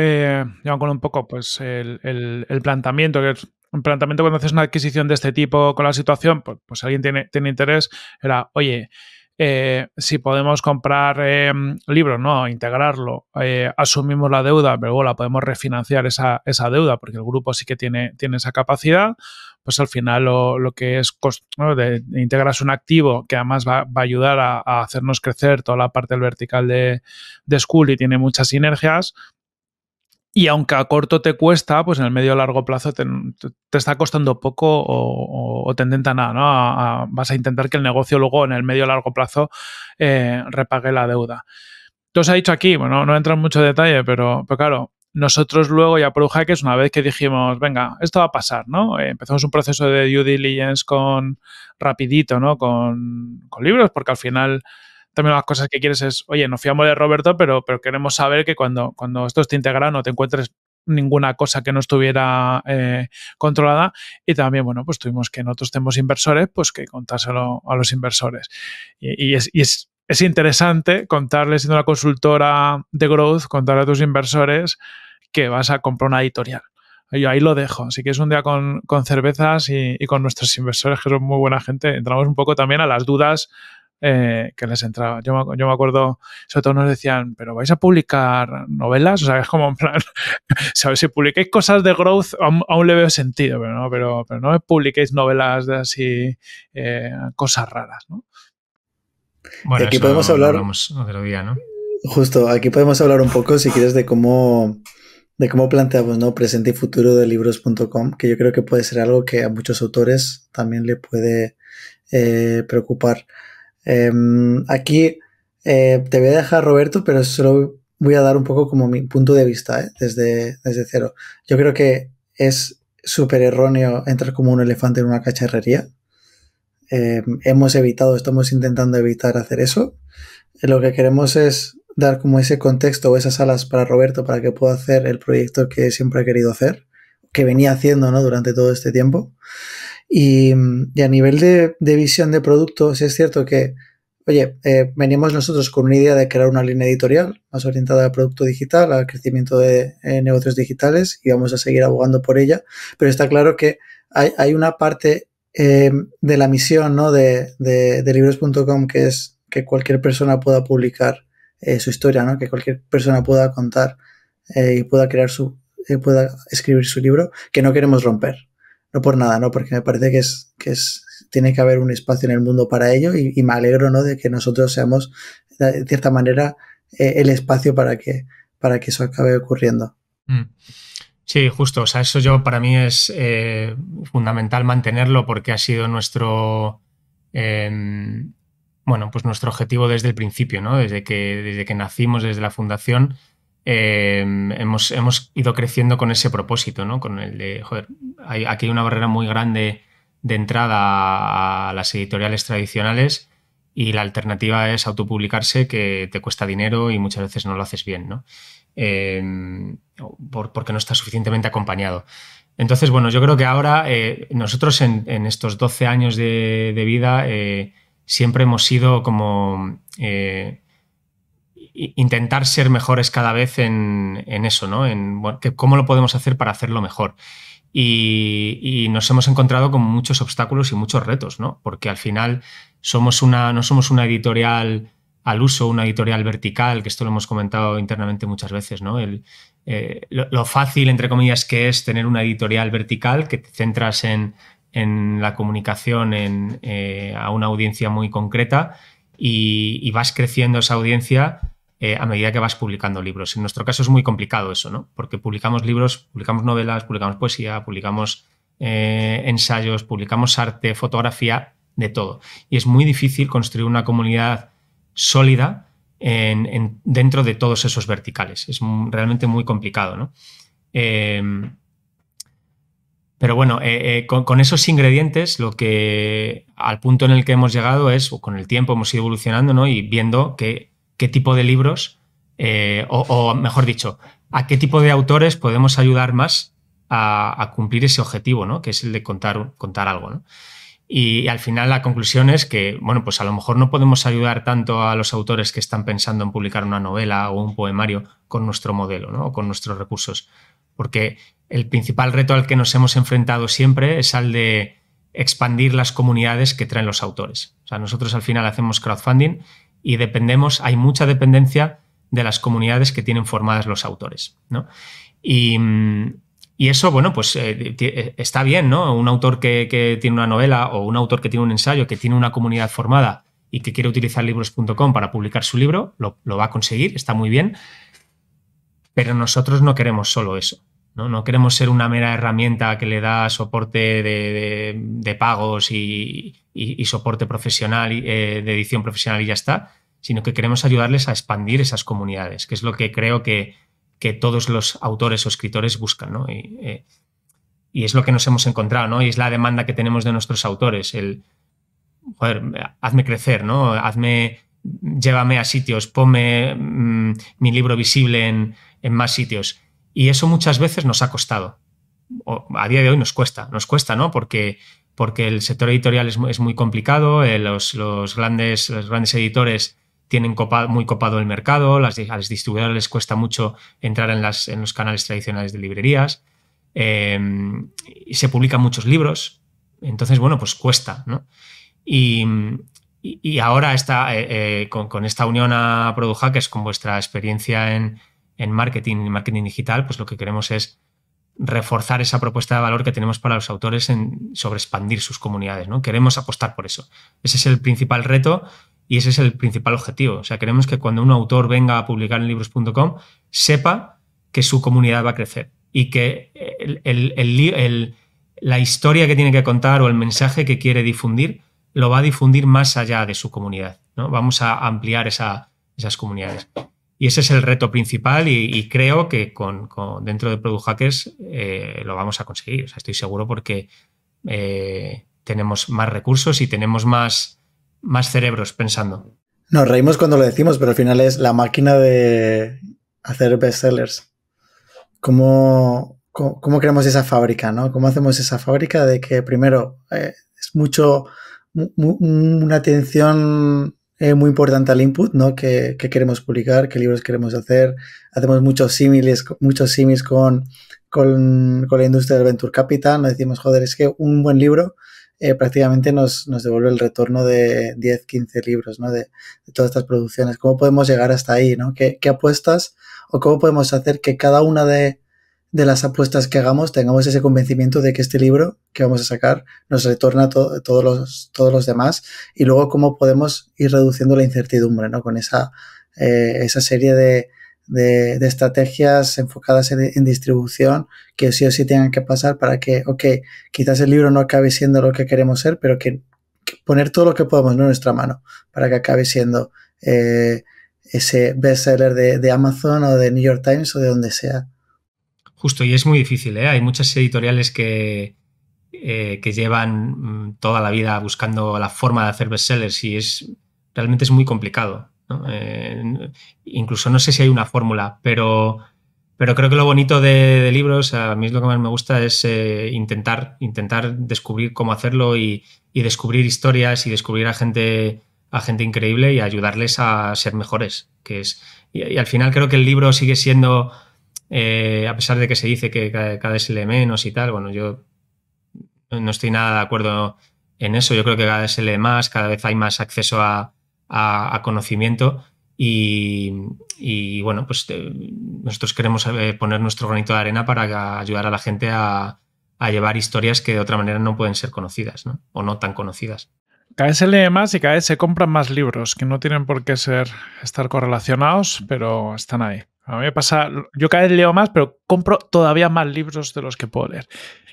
con un poco, pues el, el, planteamiento, que es un planteamiento cuando haces una adquisición de este tipo con la situación, pues, pues alguien tiene, tiene interés, era, oye, eh, si podemos comprar eh, libros, no, integrarlo, eh, asumimos la deuda, pero luego la podemos refinanciar esa, deuda, porque el grupo sí que tiene, esa capacidad, pues al final lo, que es ¿no? de, integrar un activo que además va, a ayudar a, hacernos crecer toda la parte del vertical de, de School y tiene muchas sinergias, y aunque a corto te cuesta, pues en el medio o largo plazo te, está costando poco o, te intenta nada, ¿no? vas a intentar que el negocio luego en el medio o largo plazo eh, repague la deuda. Entonces ha dicho aquí, bueno, no entra en mucho detalle, pero, claro, nosotros luego ya por que es una vez que dijimos, venga, esto va a pasar, ¿no? Eh, empezamos un proceso de due diligence con rapidito, ¿no? con libros, porque al final también las cosas que quieres es, oye, no fiamos de Roberto, pero, pero queremos saber que cuando, cuando esto esté integrado no te encuentres ninguna cosa que no estuviera eh, controlada y también bueno pues tuvimos que nosotros tenemos inversores pues que contárselo a los inversores y, es, es, es, interesante contarles siendo una consultora de growth contarle a tus inversores que vas a comprar una editorial yo ahí lo dejo. Así que es un día con, con cervezas y, y, con nuestros inversores, que son muy buena gente, entramos un poco también a las dudas eh, que les entraba. Yo me, yo me acuerdo, sobre todo nos decían, pero vais a publicar novelas, o sea, es como en plan, Si publiquéis cosas de growth, aún, le veo sentido, pero no, pero, no publiquéis novelas de así, eh, cosas raras, ¿no? Bueno, aquí podemos hablar. Otro día, ¿no? Justo, aquí podemos hablar un poco, si quieres, de cómo de cómo planteamos ¿no? presente y futuro de libros.com, que yo creo que puede ser algo que a muchos autores también le puede eh, preocupar. Em, aquí eh, te voy a dejar, Roberto, pero solo voy a dar un poco como mi punto de vista eh, desde, desde cero. Yo creo que es súper erróneo entrar como un elefante en una cacharrería. Em, hemos evitado, estamos intentando evitar hacer eso. lo que queremos es dar como ese contexto o esas alas para Roberto para que pueda hacer el proyecto que siempre ha querido hacer, que venía haciendo durante todo este tiempo. Y, a nivel de, visión de productos, es cierto que, oye, eh, venimos nosotros con una idea de crear una línea editorial más orientada al producto digital, al crecimiento de eh, negocios digitales, y vamos a seguir abogando por ella, pero está claro que hay, una parte eh, de la misión de, de, libros.com que es que cualquier persona pueda publicar su historia, ¿no? que cualquier persona pueda contar y pueda crear su, pueda escribir su libro, que no queremos romper no por nada, ¿no? Porque me parece que es, tiene que haber un espacio en el mundo para ello y, me alegro, De que nosotros seamos, de cierta manera, eh, el espacio para que, para que eso acabe ocurriendo. Mm. Sí, justo. O sea, eso yo para mí es eh, fundamental mantenerlo porque ha sido nuestro, em, bueno, pues nuestro objetivo desde el principio, ¿no? Desde que, desde que nacimos, desde la fundación, Em, hemos, hemos, ido creciendo con ese propósito, ¿no? Con el de, joder, aquí hay una barrera muy grande de entrada a las editoriales tradicionales y la alternativa es autopublicarse que te cuesta dinero y muchas veces no lo haces bien, ¿no? Em, porque no estás suficientemente acompañado. Entonces, bueno, yo creo que ahora eh, nosotros en, estos 12 años de, vida eh, siempre hemos sido como... Eh, intentar ser mejores cada vez en, eso, ¿no? En cómo lo podemos hacer para hacerlo mejor. Y, nos hemos encontrado con muchos obstáculos y muchos retos, ¿no? Porque al final somos una, no somos una editorial al uso, una editorial vertical, que esto lo hemos comentado internamente muchas veces, ¿no? Eh, lo, fácil, entre comillas, que es tener una editorial vertical que te centras en, la comunicación eh, a una audiencia muy concreta y vas creciendo esa audiencia eh, a medida que vas publicando libros. En nuestro caso es muy complicado eso, ¿no? Porque publicamos libros, publicamos novelas, publicamos poesía, publicamos eh, ensayos, publicamos arte, fotografía, de todo. Y es muy difícil construir una comunidad sólida dentro de todos esos verticales. Es realmente muy complicado, ¿no? Em, pero bueno, eh, con, esos ingredientes, lo que al punto en el que hemos llegado es, o con el tiempo hemos ido evolucionando, ¿no? Y viendo que qué tipo de libros, eh, o, mejor dicho, a qué tipo de autores podemos ayudar más a, cumplir ese objetivo, ¿no? que es el de contar, contar algo. Y, al final la conclusión es que, bueno, pues a lo mejor no podemos ayudar tanto a los autores que están pensando en publicar una novela o un poemario con nuestro modelo con nuestros recursos, porque el principal reto al que nos hemos enfrentado siempre es al de expandir las comunidades que traen los autores. O sea, nosotros al final hacemos crowdfunding y dependemos, hay mucha dependencia de las comunidades que tienen formadas los autores. ¿no? Y, mm, eso, bueno, pues eh, eh, está bien, ¿no? Un autor que, tiene una novela o un autor que tiene un ensayo, que tiene una comunidad formada y que quiere utilizar libros.com para publicar su libro, lo va a conseguir, está muy bien, pero nosotros no queremos solo eso. ¿no? No queremos ser una mera herramienta que le da soporte de, pagos y, soporte profesional, eh, de edición profesional y ya está, sino que queremos ayudarles a expandir esas comunidades, que es lo que creo que, todos los autores o escritores buscan, eh, Y, es lo que nos hemos encontrado, Y es la demanda que tenemos de nuestros autores, el, joder, hazme crecer, ¿no? Hazme, llévame a sitios, ponme mm, mi libro visible en más sitios. Y eso muchas veces nos ha costado. a día de hoy nos cuesta, nos cuesta, ¿no? Porque, porque el sector editorial es, muy complicado, eh, los, grandes, los grandes editores tienen muy copado el mercado, las, a los distribuidores les cuesta mucho entrar en, las, en los canales tradicionales de librerías, em, se publican muchos libros, entonces, bueno, pues cuesta, ¿no? Y, ahora está eh, eh, con, esta unión a es con vuestra experiencia en, en marketing, y marketing digital, pues lo que queremos es reforzar esa propuesta de valor que tenemos para los autores en, sobre expandir sus comunidades, ¿no? Queremos apostar por eso. Ese es el principal reto y ese es el principal objetivo. O sea, queremos que cuando un autor venga a publicar en libros.com sepa que su comunidad va a crecer y que la historia que tiene que contar o el mensaje que quiere difundir lo va a difundir más allá de su comunidad. ¿no? Vamos a ampliar esas comunidades. Y ese es el reto principal y, creo que con, dentro de Product Hackers eh, lo vamos a conseguir. estoy seguro porque eh, tenemos más recursos y tenemos más, más cerebros pensando. Nos reímos cuando lo decimos, pero al final es la máquina de hacer bestsellers. ¿Cómo, cómo, creamos esa fábrica? ¿Cómo hacemos esa fábrica de que primero eh, es mucho, una atención muy importante al input, ¿no? ¿Qué, queremos publicar? ¿Qué libros queremos hacer? Hacemos muchos símiles, muchos símiles con, con, con, la industria del Venture Capital. Nos decimos, joder, es que un buen libro eh, prácticamente nos, nos, devuelve el retorno de 10, 15 libros, ¿no? De, de todas estas producciones. ¿Cómo podemos llegar hasta ahí, ¿no? ¿Qué, ¿Qué, apuestas o cómo podemos hacer que cada una de de las apuestas que hagamos tengamos ese convencimiento de que este libro que vamos a sacar nos retorna a todos, los, todos los demás y luego cómo podemos ir reduciendo la incertidumbre ¿no? con esa, eh, esa serie de, de, estrategias enfocadas en, distribución que sí o sí tengan que pasar para que, ok, quizás el libro no acabe siendo lo que queremos ser, pero que, poner todo lo que podemos en nuestra mano para que acabe siendo eh, ese bestseller de, de Amazon o de New York Times o de donde sea. Justo, y es muy difícil, ¿eh? Hay muchas editoriales que, eh, que llevan mm, toda la vida buscando la forma de hacer bestsellers y es realmente es muy complicado. Eh, incluso no sé si hay una fórmula, pero, pero creo que lo bonito de, libros, a mí es lo que más me gusta es eh, intentar, intentar descubrir cómo hacerlo y, descubrir historias y descubrir a gente, a gente increíble y ayudarles a ser mejores. Que es, y al final creo que el libro sigue siendo eh, a pesar de que se dice que cada, vez se menos y tal, bueno, yo no estoy nada de acuerdo en eso. Yo creo que cada vez se más, cada vez hay más acceso a, conocimiento y, bueno, pues eh, nosotros queremos eh, poner nuestro granito de arena para ayudar a la gente a, llevar historias que de otra manera no pueden ser conocidas, O no tan conocidas. Cada vez se más y cada vez se compran más libros que no tienen por qué ser estar correlacionados, pero están ahí. A mí me pasa, yo cada vez leo más, pero compro todavía más libros de los que puedo leer.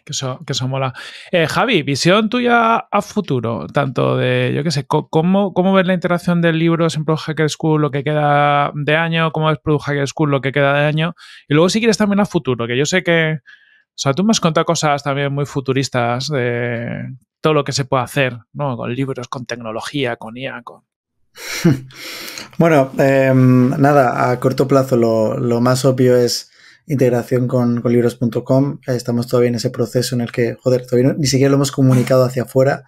Que eso, que mola. Eh, Javi, visión tuya a futuro, tanto de, yo qué sé, cómo, cómo ves la interacción del libro, en Product Hacker School, lo que queda de año, cómo ves Product Hacker School, lo que queda de año, y luego si quieres también a futuro, que yo sé que, o sea, tú me has contado cosas también muy futuristas de todo lo que se puede hacer, ¿no? Con libros, con tecnología, con IA, con... Bueno, em, nada, a corto plazo lo, más obvio es integración con, libros.com. Estamos todavía en ese proceso en el que, joder, ni siquiera lo hemos comunicado hacia afuera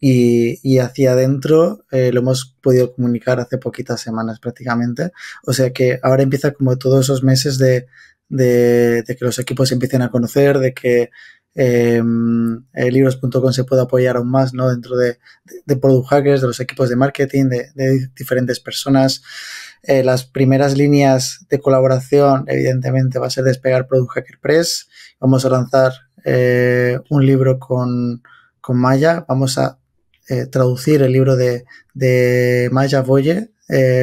y, hacia adentro eh, lo hemos podido comunicar hace poquitas semanas prácticamente. O sea que ahora empieza como todos esos meses de, que los equipos empiecen a conocer, de que Em, eh, libros.com se puede apoyar aún más ¿no? dentro de, product hackers, de los equipos de marketing, de, diferentes personas. Eh, las primeras líneas de colaboración, evidentemente, va a ser despegar Product Hacker Press. Vamos a lanzar eh, un libro con, Maya. Vamos a eh, traducir el libro de, Maya Boye,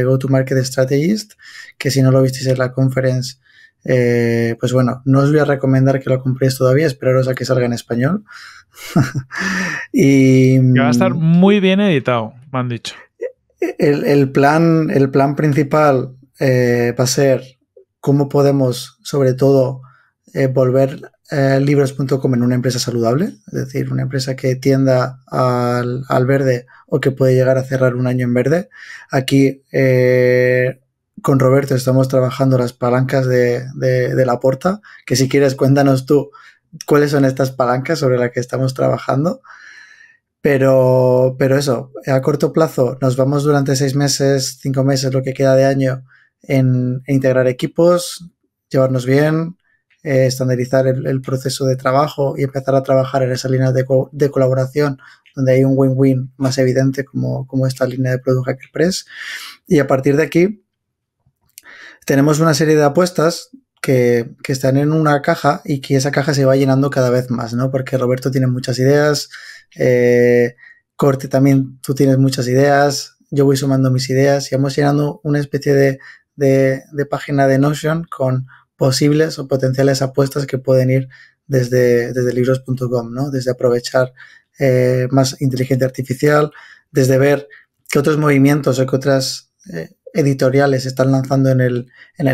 Go to Market Strategist, que si no lo visteis en la conferencia. Eh, pues bueno, no os voy a recomendar que lo compréis todavía, esperaros a que salga en español. y, va a estar mm, muy bien editado, me han dicho. El, plan, el plan principal eh, va a ser cómo podemos, sobre todo, eh, volver libros.com en una empresa saludable, es decir, una empresa que tienda al, al, verde o que puede llegar a cerrar un año en verde. Aquí con Roberto estamos trabajando las palancas de, de, la porta, que si quieres cuéntanos tú cuáles son estas palancas sobre las que estamos trabajando. Pero, pero eso, a corto plazo nos vamos durante seis meses, cinco meses, lo que queda de año, en, integrar equipos, llevarnos bien, eh, estandarizar el, proceso de trabajo y empezar a trabajar en esa línea de, de colaboración donde hay un win-win más evidente como, como esta línea de Product Hacker Press. Y a partir de aquí, tenemos una serie de apuestas que, que, están en una caja y que esa caja se va llenando cada vez más, ¿no? Porque Roberto tiene muchas ideas, eh, Corte también tú tienes muchas ideas, yo voy sumando mis ideas y vamos llenando una especie de, de, página de Notion con posibles o potenciales apuestas que pueden ir desde, desde libros.com, ¿no? Desde aprovechar eh, más inteligencia artificial, desde ver qué otros movimientos o qué otras eh, editoriales están lanzando en el,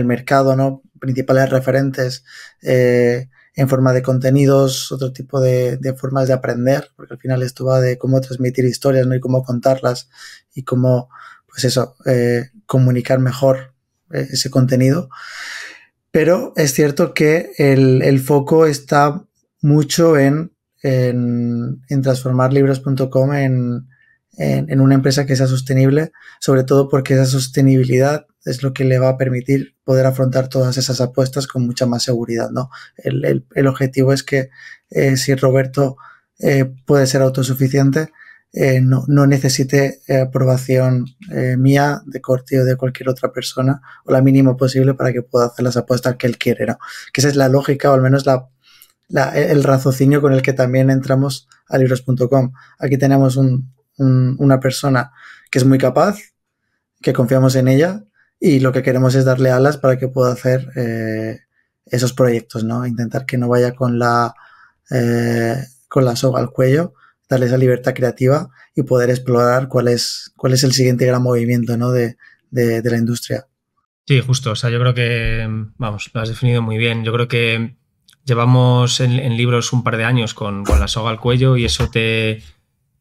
mercado, ¿no? Principales referentes eh, en forma de contenidos, otro tipo de, formas de aprender, porque al final esto va de cómo transmitir historias, ¿no? Y cómo contarlas y cómo, pues eso, eh, comunicar mejor eh, ese contenido. Pero es cierto que el, foco está mucho en, transformar libros.com en, en, en, una empresa que sea sostenible, sobre todo porque esa sostenibilidad es lo que le va a permitir poder afrontar todas esas apuestas con mucha más seguridad, ¿no? El, el, el objetivo es que eh, si Roberto eh, puede ser autosuficiente, eh, no, no, necesite eh, aprobación eh, mía de corte o de cualquier otra persona o la mínima posible para que pueda hacer las apuestas que él quiere, ¿no? Que esa es la lógica o al menos la, la, el raciocinio con el que también entramos a libros.com. Aquí tenemos un, una persona que es muy capaz, que confiamos en ella y lo que queremos es darle alas para que pueda hacer eh, esos proyectos, ¿no? Intentar que no vaya con la, eh, con la soga al cuello, darle esa libertad creativa y poder explorar cuál es, cuál es el siguiente gran movimiento ¿no? de, la industria. Sí, justo. O sea, yo creo que, vamos, lo has definido muy bien. Yo creo que llevamos en, libros un par de años con, con la soga al cuello y eso te,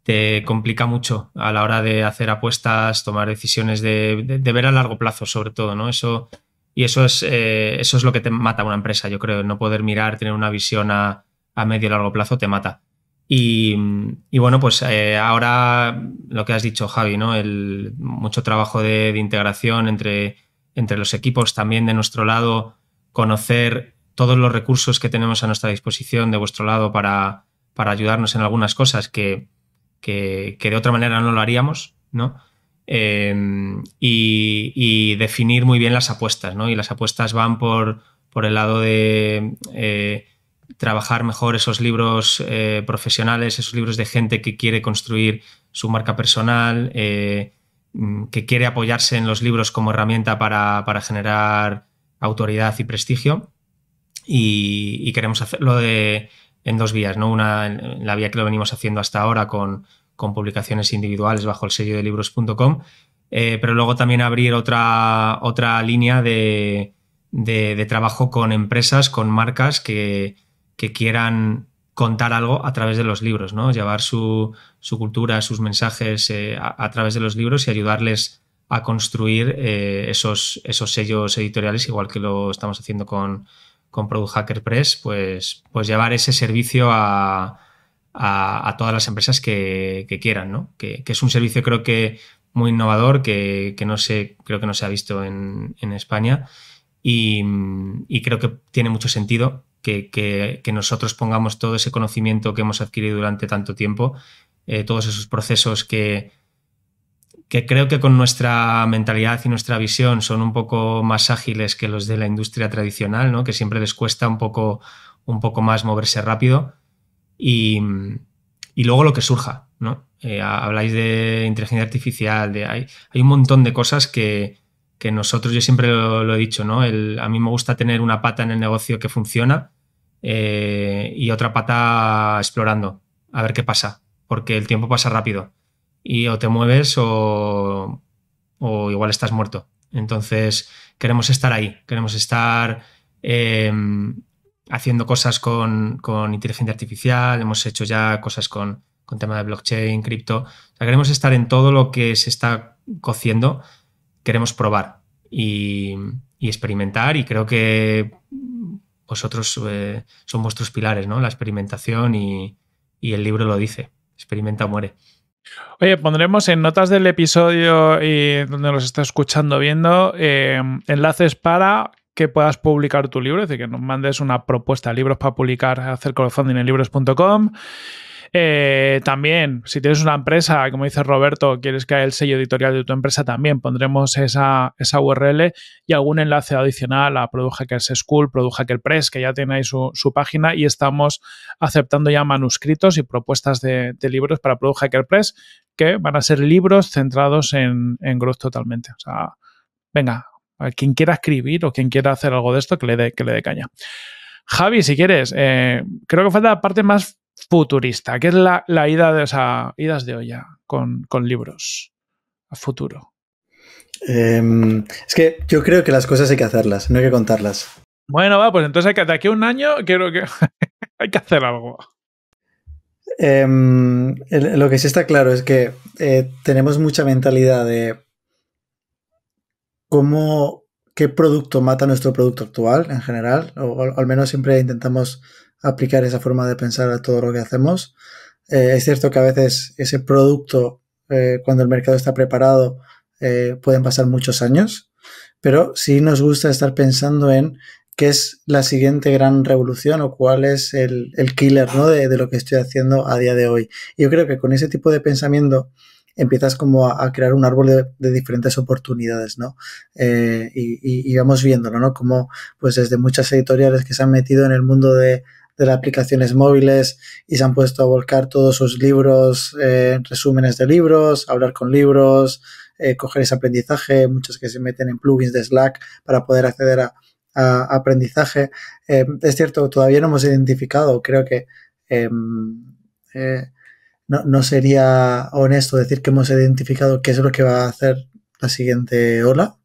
te complica mucho a la hora de hacer apuestas, tomar decisiones de, ver a largo plazo, sobre todo, ¿no? Eso, y eso es, eh, eso es lo que te mata a una empresa, yo creo. No poder mirar, tener una visión a, medio y largo plazo te mata. Y, bueno, pues eh, ahora lo que has dicho, Javi, ¿no? El, mucho trabajo de, integración entre, entre los equipos, también de nuestro lado, conocer todos los recursos que tenemos a nuestra disposición de vuestro lado para, para ayudarnos en algunas cosas que que, de otra manera no lo haríamos, ¿no? Em, y, definir muy bien las apuestas, ¿no? Y las apuestas van por, por el lado de eh, trabajar mejor esos libros eh, profesionales, esos libros de gente que quiere construir su marca personal, eh, mm, que quiere apoyarse en los libros como herramienta para, generar autoridad y prestigio. Y, y, queremos hacerlo de en dos vías, ¿no? Una, en la vía que lo venimos haciendo hasta ahora con, con publicaciones individuales bajo el sello de libros.com, eh, pero luego también abrir otra, otra línea de, de, trabajo con empresas, con marcas que, que, quieran contar algo a través de los libros, ¿no? Llevar su, cultura, sus mensajes eh, a, través de los libros y ayudarles a construir eh, esos, esos sellos editoriales, igual que lo estamos haciendo con, con Product Hacker Press, pues, pues llevar ese servicio a, todas las empresas que, quieran, ¿no? Que, es un servicio creo que muy innovador, que, no sé, creo que no se ha visto en, España y, creo que tiene mucho sentido que, nosotros pongamos todo ese conocimiento que hemos adquirido durante tanto tiempo, eh, todos esos procesos que, que creo que con nuestra mentalidad y nuestra visión son un poco más ágiles que los de la industria tradicional, que siempre les cuesta un poco, un poco más moverse rápido. Y, luego lo que surja. ¿no? Eh, habláis de inteligencia artificial, de, hay, un montón de cosas que, nosotros, yo siempre lo, he dicho, ¿no? a mí me gusta tener una pata en el negocio que funciona eh, y otra pata explorando, a ver qué pasa, porque el tiempo pasa rápido y o te mueves o, igual estás muerto. Entonces, queremos estar ahí, queremos estar em, haciendo cosas con, inteligencia artificial, hemos hecho ya cosas con, con tema de blockchain, cripto. queremos estar en todo lo que se está cociendo, queremos probar y, experimentar y creo que vosotros eh, son vuestros pilares, ¿no? La experimentación y, y el libro lo dice, experimenta o muere. Oye, pondremos en notas del episodio y donde los está escuchando, viendo, eh, enlaces para que puedas publicar tu libro, es decir, que nos mandes una propuesta de libros para publicar, hacer crowdfunding en libros.com. Eh, también, si tienes una empresa, como dice Roberto, quieres que haya el sello editorial de tu empresa, también pondremos esa, URL y algún enlace adicional a Product Hackers School, Product Hacker Press, que ya tenéis su, página y estamos aceptando ya manuscritos y propuestas de, libros para Product Hacker Press que van a ser libros centrados en, en growth totalmente. O sea, venga, a quien quiera escribir o quien quiera hacer algo de esto, que le dé, que le dé caña. Javi, si quieres, eh, creo que falta la parte más futurista, que es la, ida de esa idas de olla con, libros a futuro. Em, es que yo creo que las cosas hay que hacerlas, no hay que contarlas. Bueno, va, pues entonces hay que, de aquí a un año creo que hay que hacer algo. Em, lo que sí está claro es que eh, tenemos mucha mentalidad de cómo, qué producto mata nuestro producto actual en general, o al menos siempre intentamos aplicar esa forma de pensar a todo lo que hacemos. Eh, es cierto que a veces ese producto, eh, cuando el mercado está preparado, eh, pueden pasar muchos años, pero si nos gusta estar pensando en qué es la siguiente gran revolución o cuál es el, killer ¿no? de, lo que estoy haciendo a día de hoy. yo creo que con ese tipo de pensamiento empiezas como a, crear un árbol de, diferentes oportunidades, Y, vamos viéndolo, ¿no? Como pues desde muchas editoriales que se han metido en el mundo de de las aplicaciones móviles y se han puesto a volcar todos sus libros, eh, resúmenes de libros, hablar con libros, eh, coger ese aprendizaje, muchos que se meten en plugins de Slack para poder acceder a, aprendizaje. Eh, es cierto, todavía no hemos identificado, creo que em, no, sería honesto decir que hemos identificado qué es lo que va a hacer la siguiente ola,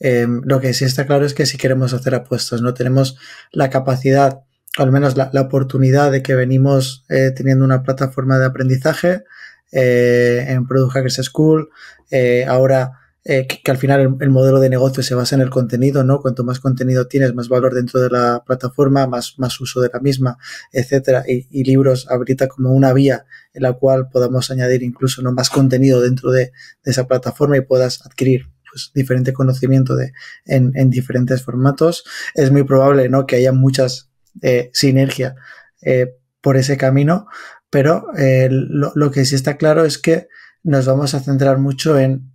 em, lo que sí está claro es que si queremos hacer apuestas, no tenemos la capacidad al menos la, la, oportunidad de que venimos eh, teniendo una plataforma de aprendizaje eh, en Product Hackers School, eh, ahora que, al final el, modelo de negocio se basa en el contenido, ¿no? Cuanto más contenido tienes, más valor dentro de la plataforma, más, más uso de la misma, etcétera. Y, libros habilita como una vía en la cual podamos añadir incluso ¿no? más contenido dentro de, de esa plataforma y puedas adquirir pues, diferente conocimiento de, en, en, diferentes formatos. Es muy probable ¿no? que haya muchas eh, sinergia eh, por ese camino, pero eh, lo, que sí está claro es que nos vamos a centrar mucho en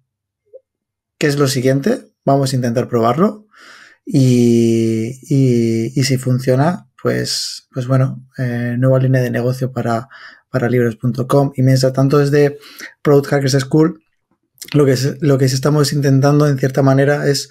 qué es lo siguiente, vamos a intentar probarlo y, si funciona, pues, pues bueno, nueva línea de negocio para, para libros.com y mientras tanto desde Product Hackers School lo que, es, lo que estamos intentando en cierta manera es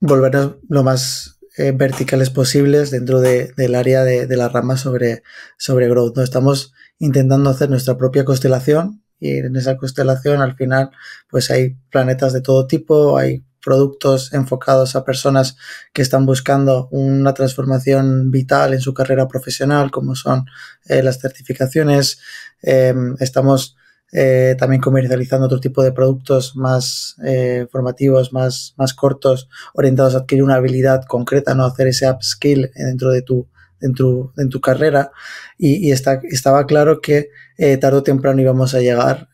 volver a lo más eh, verticales posibles dentro de, del área de, de, la rama sobre, sobre growth. ¿no? Estamos intentando hacer nuestra propia constelación y en esa constelación al final pues hay planetas de todo tipo, hay productos enfocados a personas que están buscando una transformación vital en su carrera profesional, como son eh, las certificaciones. Em, estamos eh, también comercializando otro tipo de productos más eh, formativos, más, más cortos, orientados a adquirir una habilidad concreta, no hacer ese upskill dentro de tu, dentro tu, carrera y, estaba claro que eh, tarde o temprano íbamos a llegar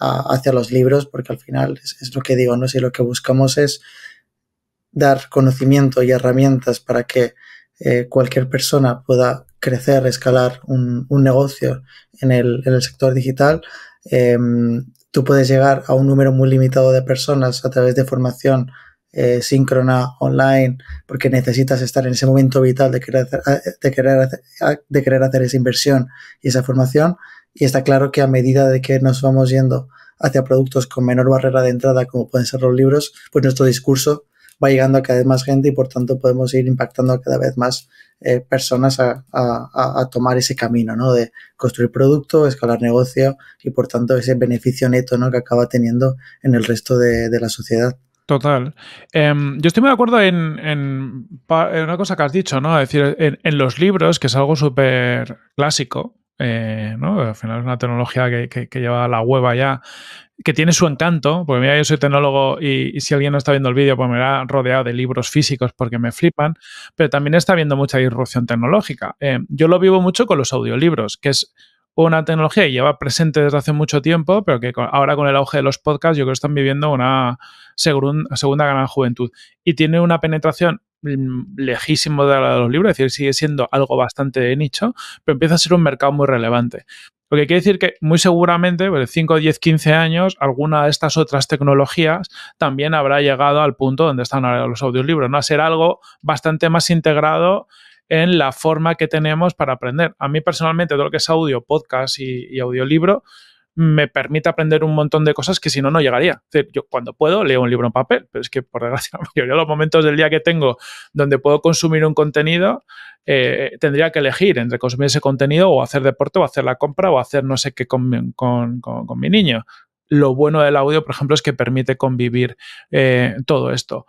hacia los libros, porque al final es, lo que digo, ¿no? Si lo que buscamos es dar conocimiento y herramientas para que cualquier persona pueda crecer, escalar un, un negocio en el, en el, sector digital, em, tú puedes llegar a un número muy limitado de personas a través de formación eh, síncrona online, porque necesitas estar en ese momento vital de querer, eh, de, querer ah, de querer hacer esa inversión y esa formación. Y está claro que a medida de que nos vamos yendo hacia productos con menor barrera de entrada, como pueden ser los libros, pues nuestro discurso va llegando a cada vez más gente y por tanto podemos ir impactando a cada vez más eh, personas a, tomar ese camino, ¿no? De construir producto, escalar negocio y por tanto ese beneficio neto, ¿no? Que acaba teniendo en el resto de, la sociedad. Total. Em, yo estoy muy de acuerdo en, una cosa que has dicho, ¿no? Es decir, en, los libros, que es algo súper clásico, eh, ¿no? Al final es una tecnología que, lleva la hueva ya, que tiene su encanto, porque mira, yo soy tecnólogo y, si alguien no está viendo el vídeo, pues me ha rodeado de libros físicos porque me flipan, pero también está viendo mucha disrupción tecnológica. Eh, yo lo vivo mucho con los audiolibros, que es una tecnología que lleva presente desde hace mucho tiempo, pero que ahora con el auge de los podcasts yo creo que están viviendo una segunda gran juventud. Y tiene una penetración mm, lejísimo de la de los libros, es decir, sigue siendo algo bastante de nicho, pero empieza a ser un mercado muy relevante. Lo que quiere decir que muy seguramente, en 5, 10, 15 años, alguna de estas otras tecnologías también habrá llegado al punto donde están ahora los audiolibros, ¿no? A ser algo bastante más integrado en la forma que tenemos para aprender. A mí personalmente, todo lo que es audio, podcast y audiolibro, me permite aprender un montón de cosas que si no, no llegaría. yo cuando puedo leo un libro en papel, pero es que por desgracia la mayoría de los momentos del día que tengo donde puedo consumir un contenido, eh, tendría que elegir entre consumir ese contenido o hacer deporte o hacer la compra o hacer no sé qué con, mi niño lo bueno del audio, por ejemplo, es que permite convivir eh, todo esto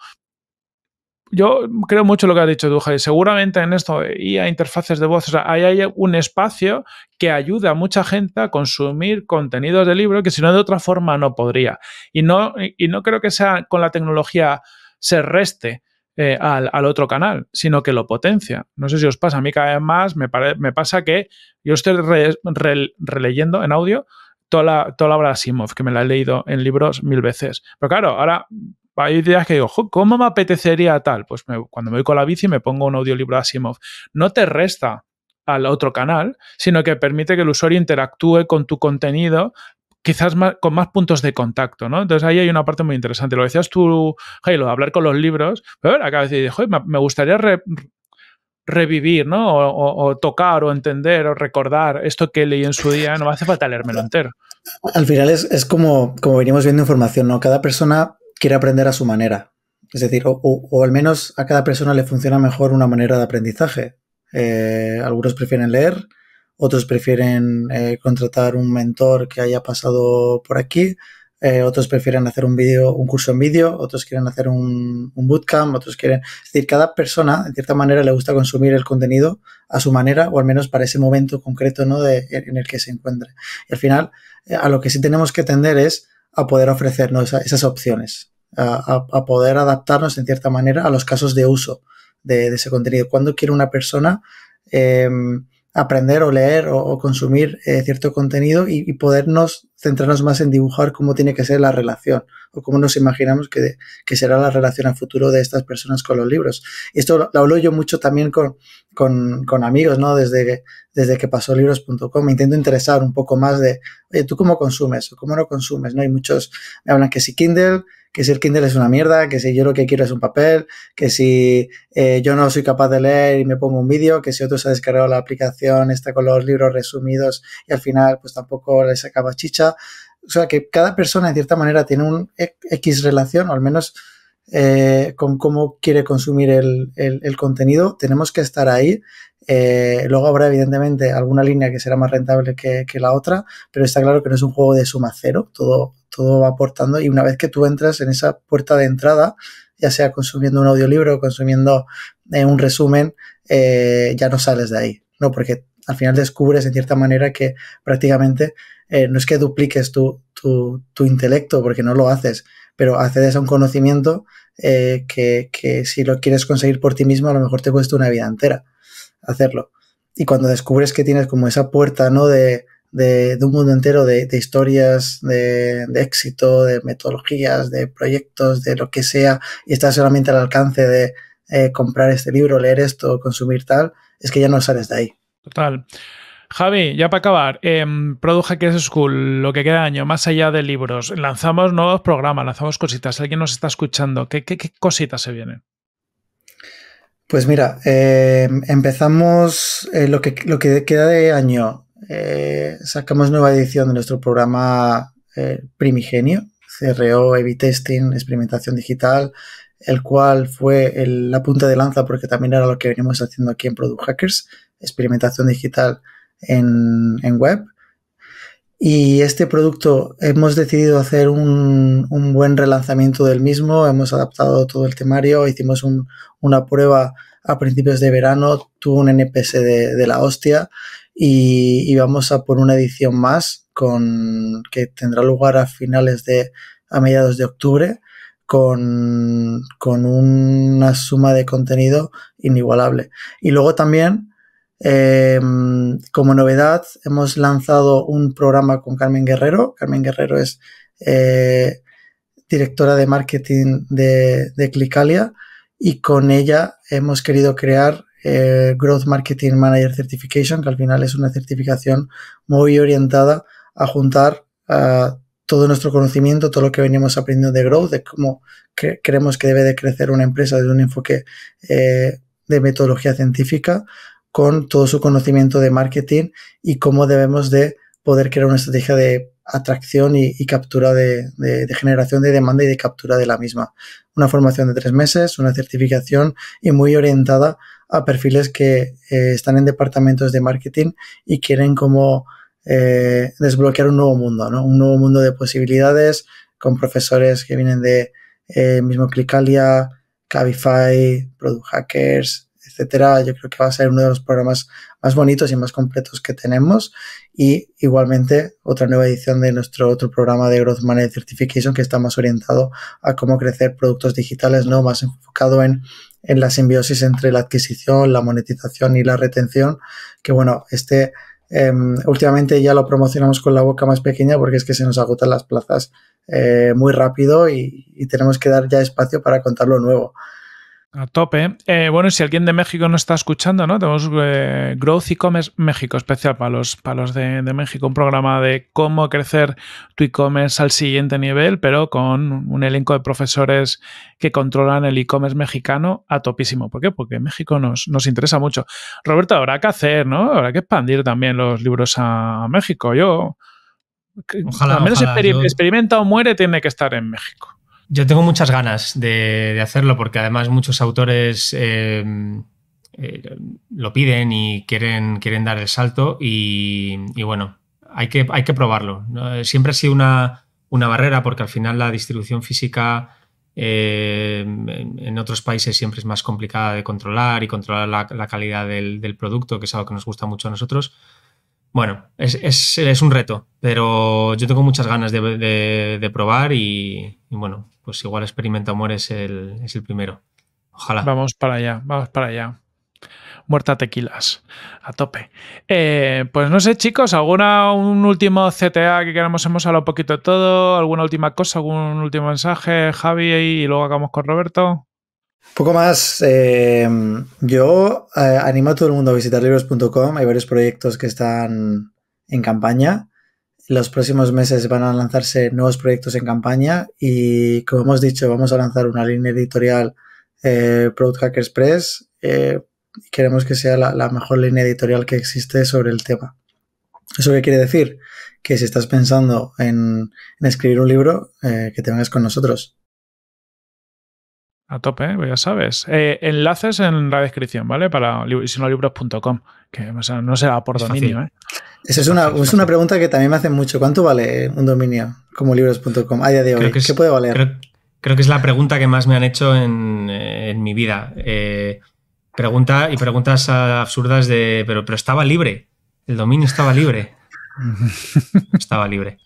yo creo mucho lo que ha dicho Duja, y seguramente en esto y a interfaces de voz, o ahí hay un espacio que ayuda a mucha gente a consumir contenidos de libro que si no de otra forma no podría. Y no, y no creo que sea con la tecnología se reste. Eh, al, otro canal, sino que lo potencia. No sé si os pasa, a mí cada vez más me, me pasa que yo estoy releyendo en audio toda la, toda la obra de que me la he leído en libros mil veces. Pero claro, ahora hay ideas que digo, ¿cómo me apetecería tal? Pues cuando me voy con la bici me pongo un audiolibro de Asimov. No te resta al otro canal, sino que permite que el usuario interactúe con tu contenido quizás con más puntos de contacto, ¿no? Entonces ahí hay una parte muy interesante. Lo decías tú, Halo, hablar con los libros, pero ahora de decir, me gustaría revivir, ¿no? O, tocar o entender o recordar esto que leí en su día, no me hace falta leérmelo entero. Al final es, es como, como venimos viendo información, ¿no? Cada persona quiere aprender a su manera. Es decir, o, al menos a cada persona le funciona mejor una manera de aprendizaje. Eh, algunos prefieren leer, otros prefieren eh, contratar un mentor que haya pasado por aquí, eh, otros prefieren hacer un vídeo, un curso en vídeo, otros quieren hacer un, bootcamp, otros quieren. Es decir, cada persona, en cierta manera, le gusta consumir el contenido a su manera, o al menos para ese momento concreto ¿no? De, en el que se encuentre. Y al final, a lo que sí tenemos que atender es a poder ofrecernos esas opciones, a, poder adaptarnos en cierta manera a los casos de uso de, ese contenido. Cuando quiere una persona em, aprender o leer o, consumir eh, cierto contenido y, podernos centrarnos más en dibujar cómo tiene que ser la relación o cómo nos imaginamos que, será la relación a futuro de estas personas con los libros. esto lo, hablo yo mucho también con, amigos, ¿no? Desde, que, desde que pasó libros.com me intento interesar un poco más de, oye, ¿tú cómo consumes o cómo no consumes? ¿no? Hay muchos, hablan que si Kindle, que si el Kindle es una mierda, que si yo lo que quiero es un papel, que si eh, yo no soy capaz de leer y me pongo un vídeo, que si otro se ha descargado la aplicación, está con los libros resumidos y al final pues tampoco le sacaba chicha. O sea que cada persona en cierta manera tiene un X e, relación, o al menos eh, con cómo quiere consumir el, contenido. Tenemos que estar ahí eh, luego habrá, evidentemente, alguna línea que será más rentable que, la otra, pero está claro que no es un juego de suma cero, todo, todo va aportando y una vez que tú entras en esa puerta de entrada, ya sea consumiendo un audiolibro o consumiendo eh, un resumen, eh, ya no sales de ahí, ¿no? Porque al final descubres en cierta manera que prácticamente no es que dupliques tu, tu, intelecto, porque no lo haces, pero accedes a un conocimiento que, que, si lo quieres conseguir por ti mismo a lo mejor te cuesta una vida entera hacerlo. Y cuando descubres que tienes como esa puerta, ¿no? De, de, de un mundo entero de, historias, de, éxito, de metodologías, de proyectos, de lo que sea, y estás solamente al alcance de eh, comprar este libro, leer esto, consumir tal, es que ya no sales de ahí. Total. Javi, ya para acabar, eh, em, Product Hackers School, lo que queda año, más allá de libros, lanzamos nuevos programas, lanzamos cositas, alguien nos está escuchando, ¿qué, qué, qué cositas se vienen? Pues mira, eh, empezamos eh, lo, que, lo que queda de año. Eh, sacamos nueva edición de nuestro programa Primigenio, CRO, Heavy Testing, Experimentación Digital, el cual fue la punta de lanza porque también era lo que venimos haciendo aquí en Product Hackers, experimentación digital en, en web. Y este producto hemos decidido hacer un, un, buen relanzamiento del mismo, hemos adaptado todo el temario, hicimos un, una prueba a principios de verano, tuvo un NPS de, la hostia y, y, vamos a por una edición más con, que tendrá lugar a finales de, a mediados de octubre, con, con una suma de contenido inigualable. Y luego también Em, como novedad, hemos lanzado un programa con Carmen Guerrero. Carmen Guerrero es eh, directora de marketing de, de, Clicalia y con ella hemos querido crear eh, Growth Marketing Manager Certification, que al final es una certificación muy orientada a juntar todo nuestro conocimiento, todo lo que venimos aprendiendo de Growth, de cómo creemos que debe de crecer una empresa desde un enfoque eh, de metodología científica con todo su conocimiento de marketing y cómo debemos de poder crear una estrategia de atracción y, captura de, generación de demanda y de captura de la misma. Una formación de tres meses, una certificación y muy orientada a perfiles que eh, están en departamentos de marketing y quieren como eh, desbloquear un nuevo mundo, ¿no? Un nuevo mundo de posibilidades con profesores que vienen de eh, mismo Clicalia, Cabify, Product Hackers, yo creo que va a ser uno de los programas más bonitos y más completos que tenemos. Y igualmente otra nueva edición de nuestro otro programa de Growth Manager Certification que está más orientado a cómo crecer productos digitales, ¿no? Más enfocado en, en la simbiosis entre la adquisición, la monetización y la retención. Que bueno, este em, últimamente ya lo promocionamos con la boca más pequeña porque es que se nos agotan las plazas eh, muy rápido y tenemos que dar ya espacio para contar lo nuevo. A tope. Eh, bueno, si alguien de México no está escuchando, ¿no? Tenemos eh, Growth E-Commerce México, especial para los, de, México, un programa de cómo crecer tu e-commerce al siguiente nivel, pero con un elenco de profesores que controlan el e-commerce mexicano a topísimo. ¿Por qué? Porque México nos, nos interesa mucho. Roberto, habrá que hacer, ¿no? Habrá que expandir también los libros a México. Yo, al menos experimenta o muere, tiene que estar en México. Yo tengo muchas ganas de, hacerlo porque además muchos autores eh, eh, lo piden y quieren, quieren dar el salto y, bueno, hay que, hay que probarlo. Siempre ha sido una, una, barrera porque al final la distribución física eh, en otros países siempre es más complicada de controlar y controlar la, calidad del, producto, que es algo que nos gusta mucho a nosotros. Bueno, es, un reto, pero yo tengo muchas ganas de, de, probar y bueno, pues igual Experimento muere es el, es el primero. Ojalá. Vamos para allá, vamos para allá. Muerta tequilas, a tope. Eh, pues no sé, chicos, ¿alguna un último CTA que queramos? Hemos hablado un poquito de todo, alguna última cosa, algún último mensaje, Javi, y luego acabamos con Roberto. Poco más. Eh, yo eh, animo a todo el mundo a visitar libros.com. Hay varios proyectos que están en campaña los próximos meses van a lanzarse nuevos proyectos en campaña y, como hemos dicho, vamos a lanzar una línea editorial eh, Product Hackers Press. Eh, queremos que sea la, mejor línea editorial que existe sobre el tema. ¿Eso qué quiere decir? Que si estás pensando en, escribir un libro, eh, que te vengas con nosotros. A tope, pues ya sabes. Eh, enlaces en la descripción, ¿vale? Para libros.com, que sea, no será por dominio. ¿eh? Esa es una, pregunta que también me hacen mucho. ¿Cuánto vale un dominio como libros.com a día de que es, ¿Qué puede valer? Creo, que es la pregunta que más me han hecho en, eh, mi vida. pregunta y preguntas absurdas de, pero estaba libre. El dominio estaba libre. estaba libre.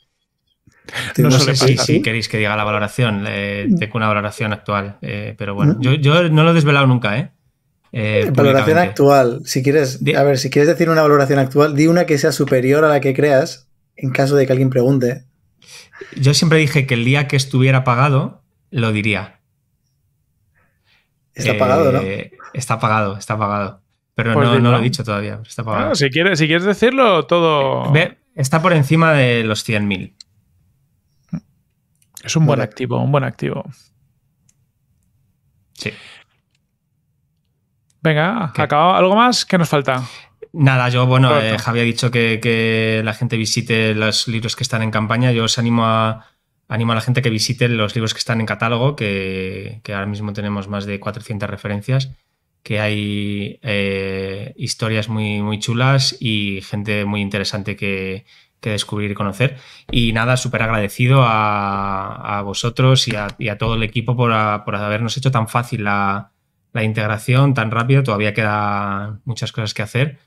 No sé si, queréis que diga la valoración. Eh, tengo una valoración actual, eh, pero bueno, mm. Yo, no lo he desvelado nunca, ¿eh? eh valoración actual. Si quieres, a ver, si quieres decir una valoración actual, di una que sea superior a la que creas en caso de que alguien pregunte. Yo siempre dije que el día que estuviera pagado, lo diría. Está pagado, ¿no? Está pagado, está pagado. Pero pues no, no, lo he dicho todavía. Está pagado. si, quieres, si quieres decirlo, todo. está por encima de los 100.000. Es un buen activo, un buen activo. Sí. Venga, ¿Algo más? ¿Qué nos falta? Nada, yo, bueno, eh, Javier ha dicho que, la gente visite los libros que están en campaña. Yo os animo a, animo a la gente que visite los libros que están en catálogo, que, ahora mismo tenemos más de 400 referencias, que hay eh, historias muy, muy chulas y gente muy interesante que, descubrir y conocer. Y nada, súper agradecido a, vosotros y a, todo el equipo por, por habernos hecho tan fácil la, la, integración, tan rápido. Todavía queda muchas cosas que hacer,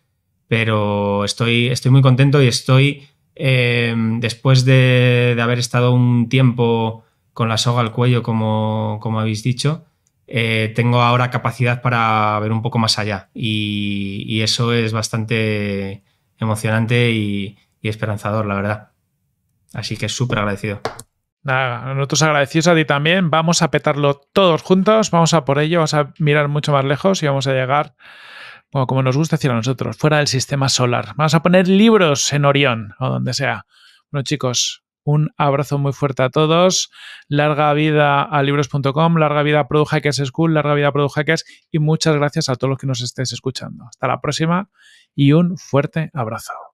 pero estoy, estoy muy contento y estoy, eh, después de, de, haber estado un tiempo con la soga al cuello, como, como habéis dicho, eh, tengo ahora capacidad para ver un poco más allá. Y, y eso es bastante emocionante y, y esperanzador, la verdad. Así que súper agradecido. Nada, nosotros agradecidos a ti también. Vamos a petarlo todos juntos, vamos a por ello, vamos a mirar mucho más lejos y vamos a llegar, como nos gusta decir a nosotros, fuera del sistema solar. Vamos a poner libros en Orión o donde sea. Bueno, chicos, un abrazo muy fuerte a todos. Larga vida a libros.com, larga vida a Hackers School, larga vida a y muchas gracias a todos los que nos estéis escuchando. Hasta la próxima y un fuerte abrazo.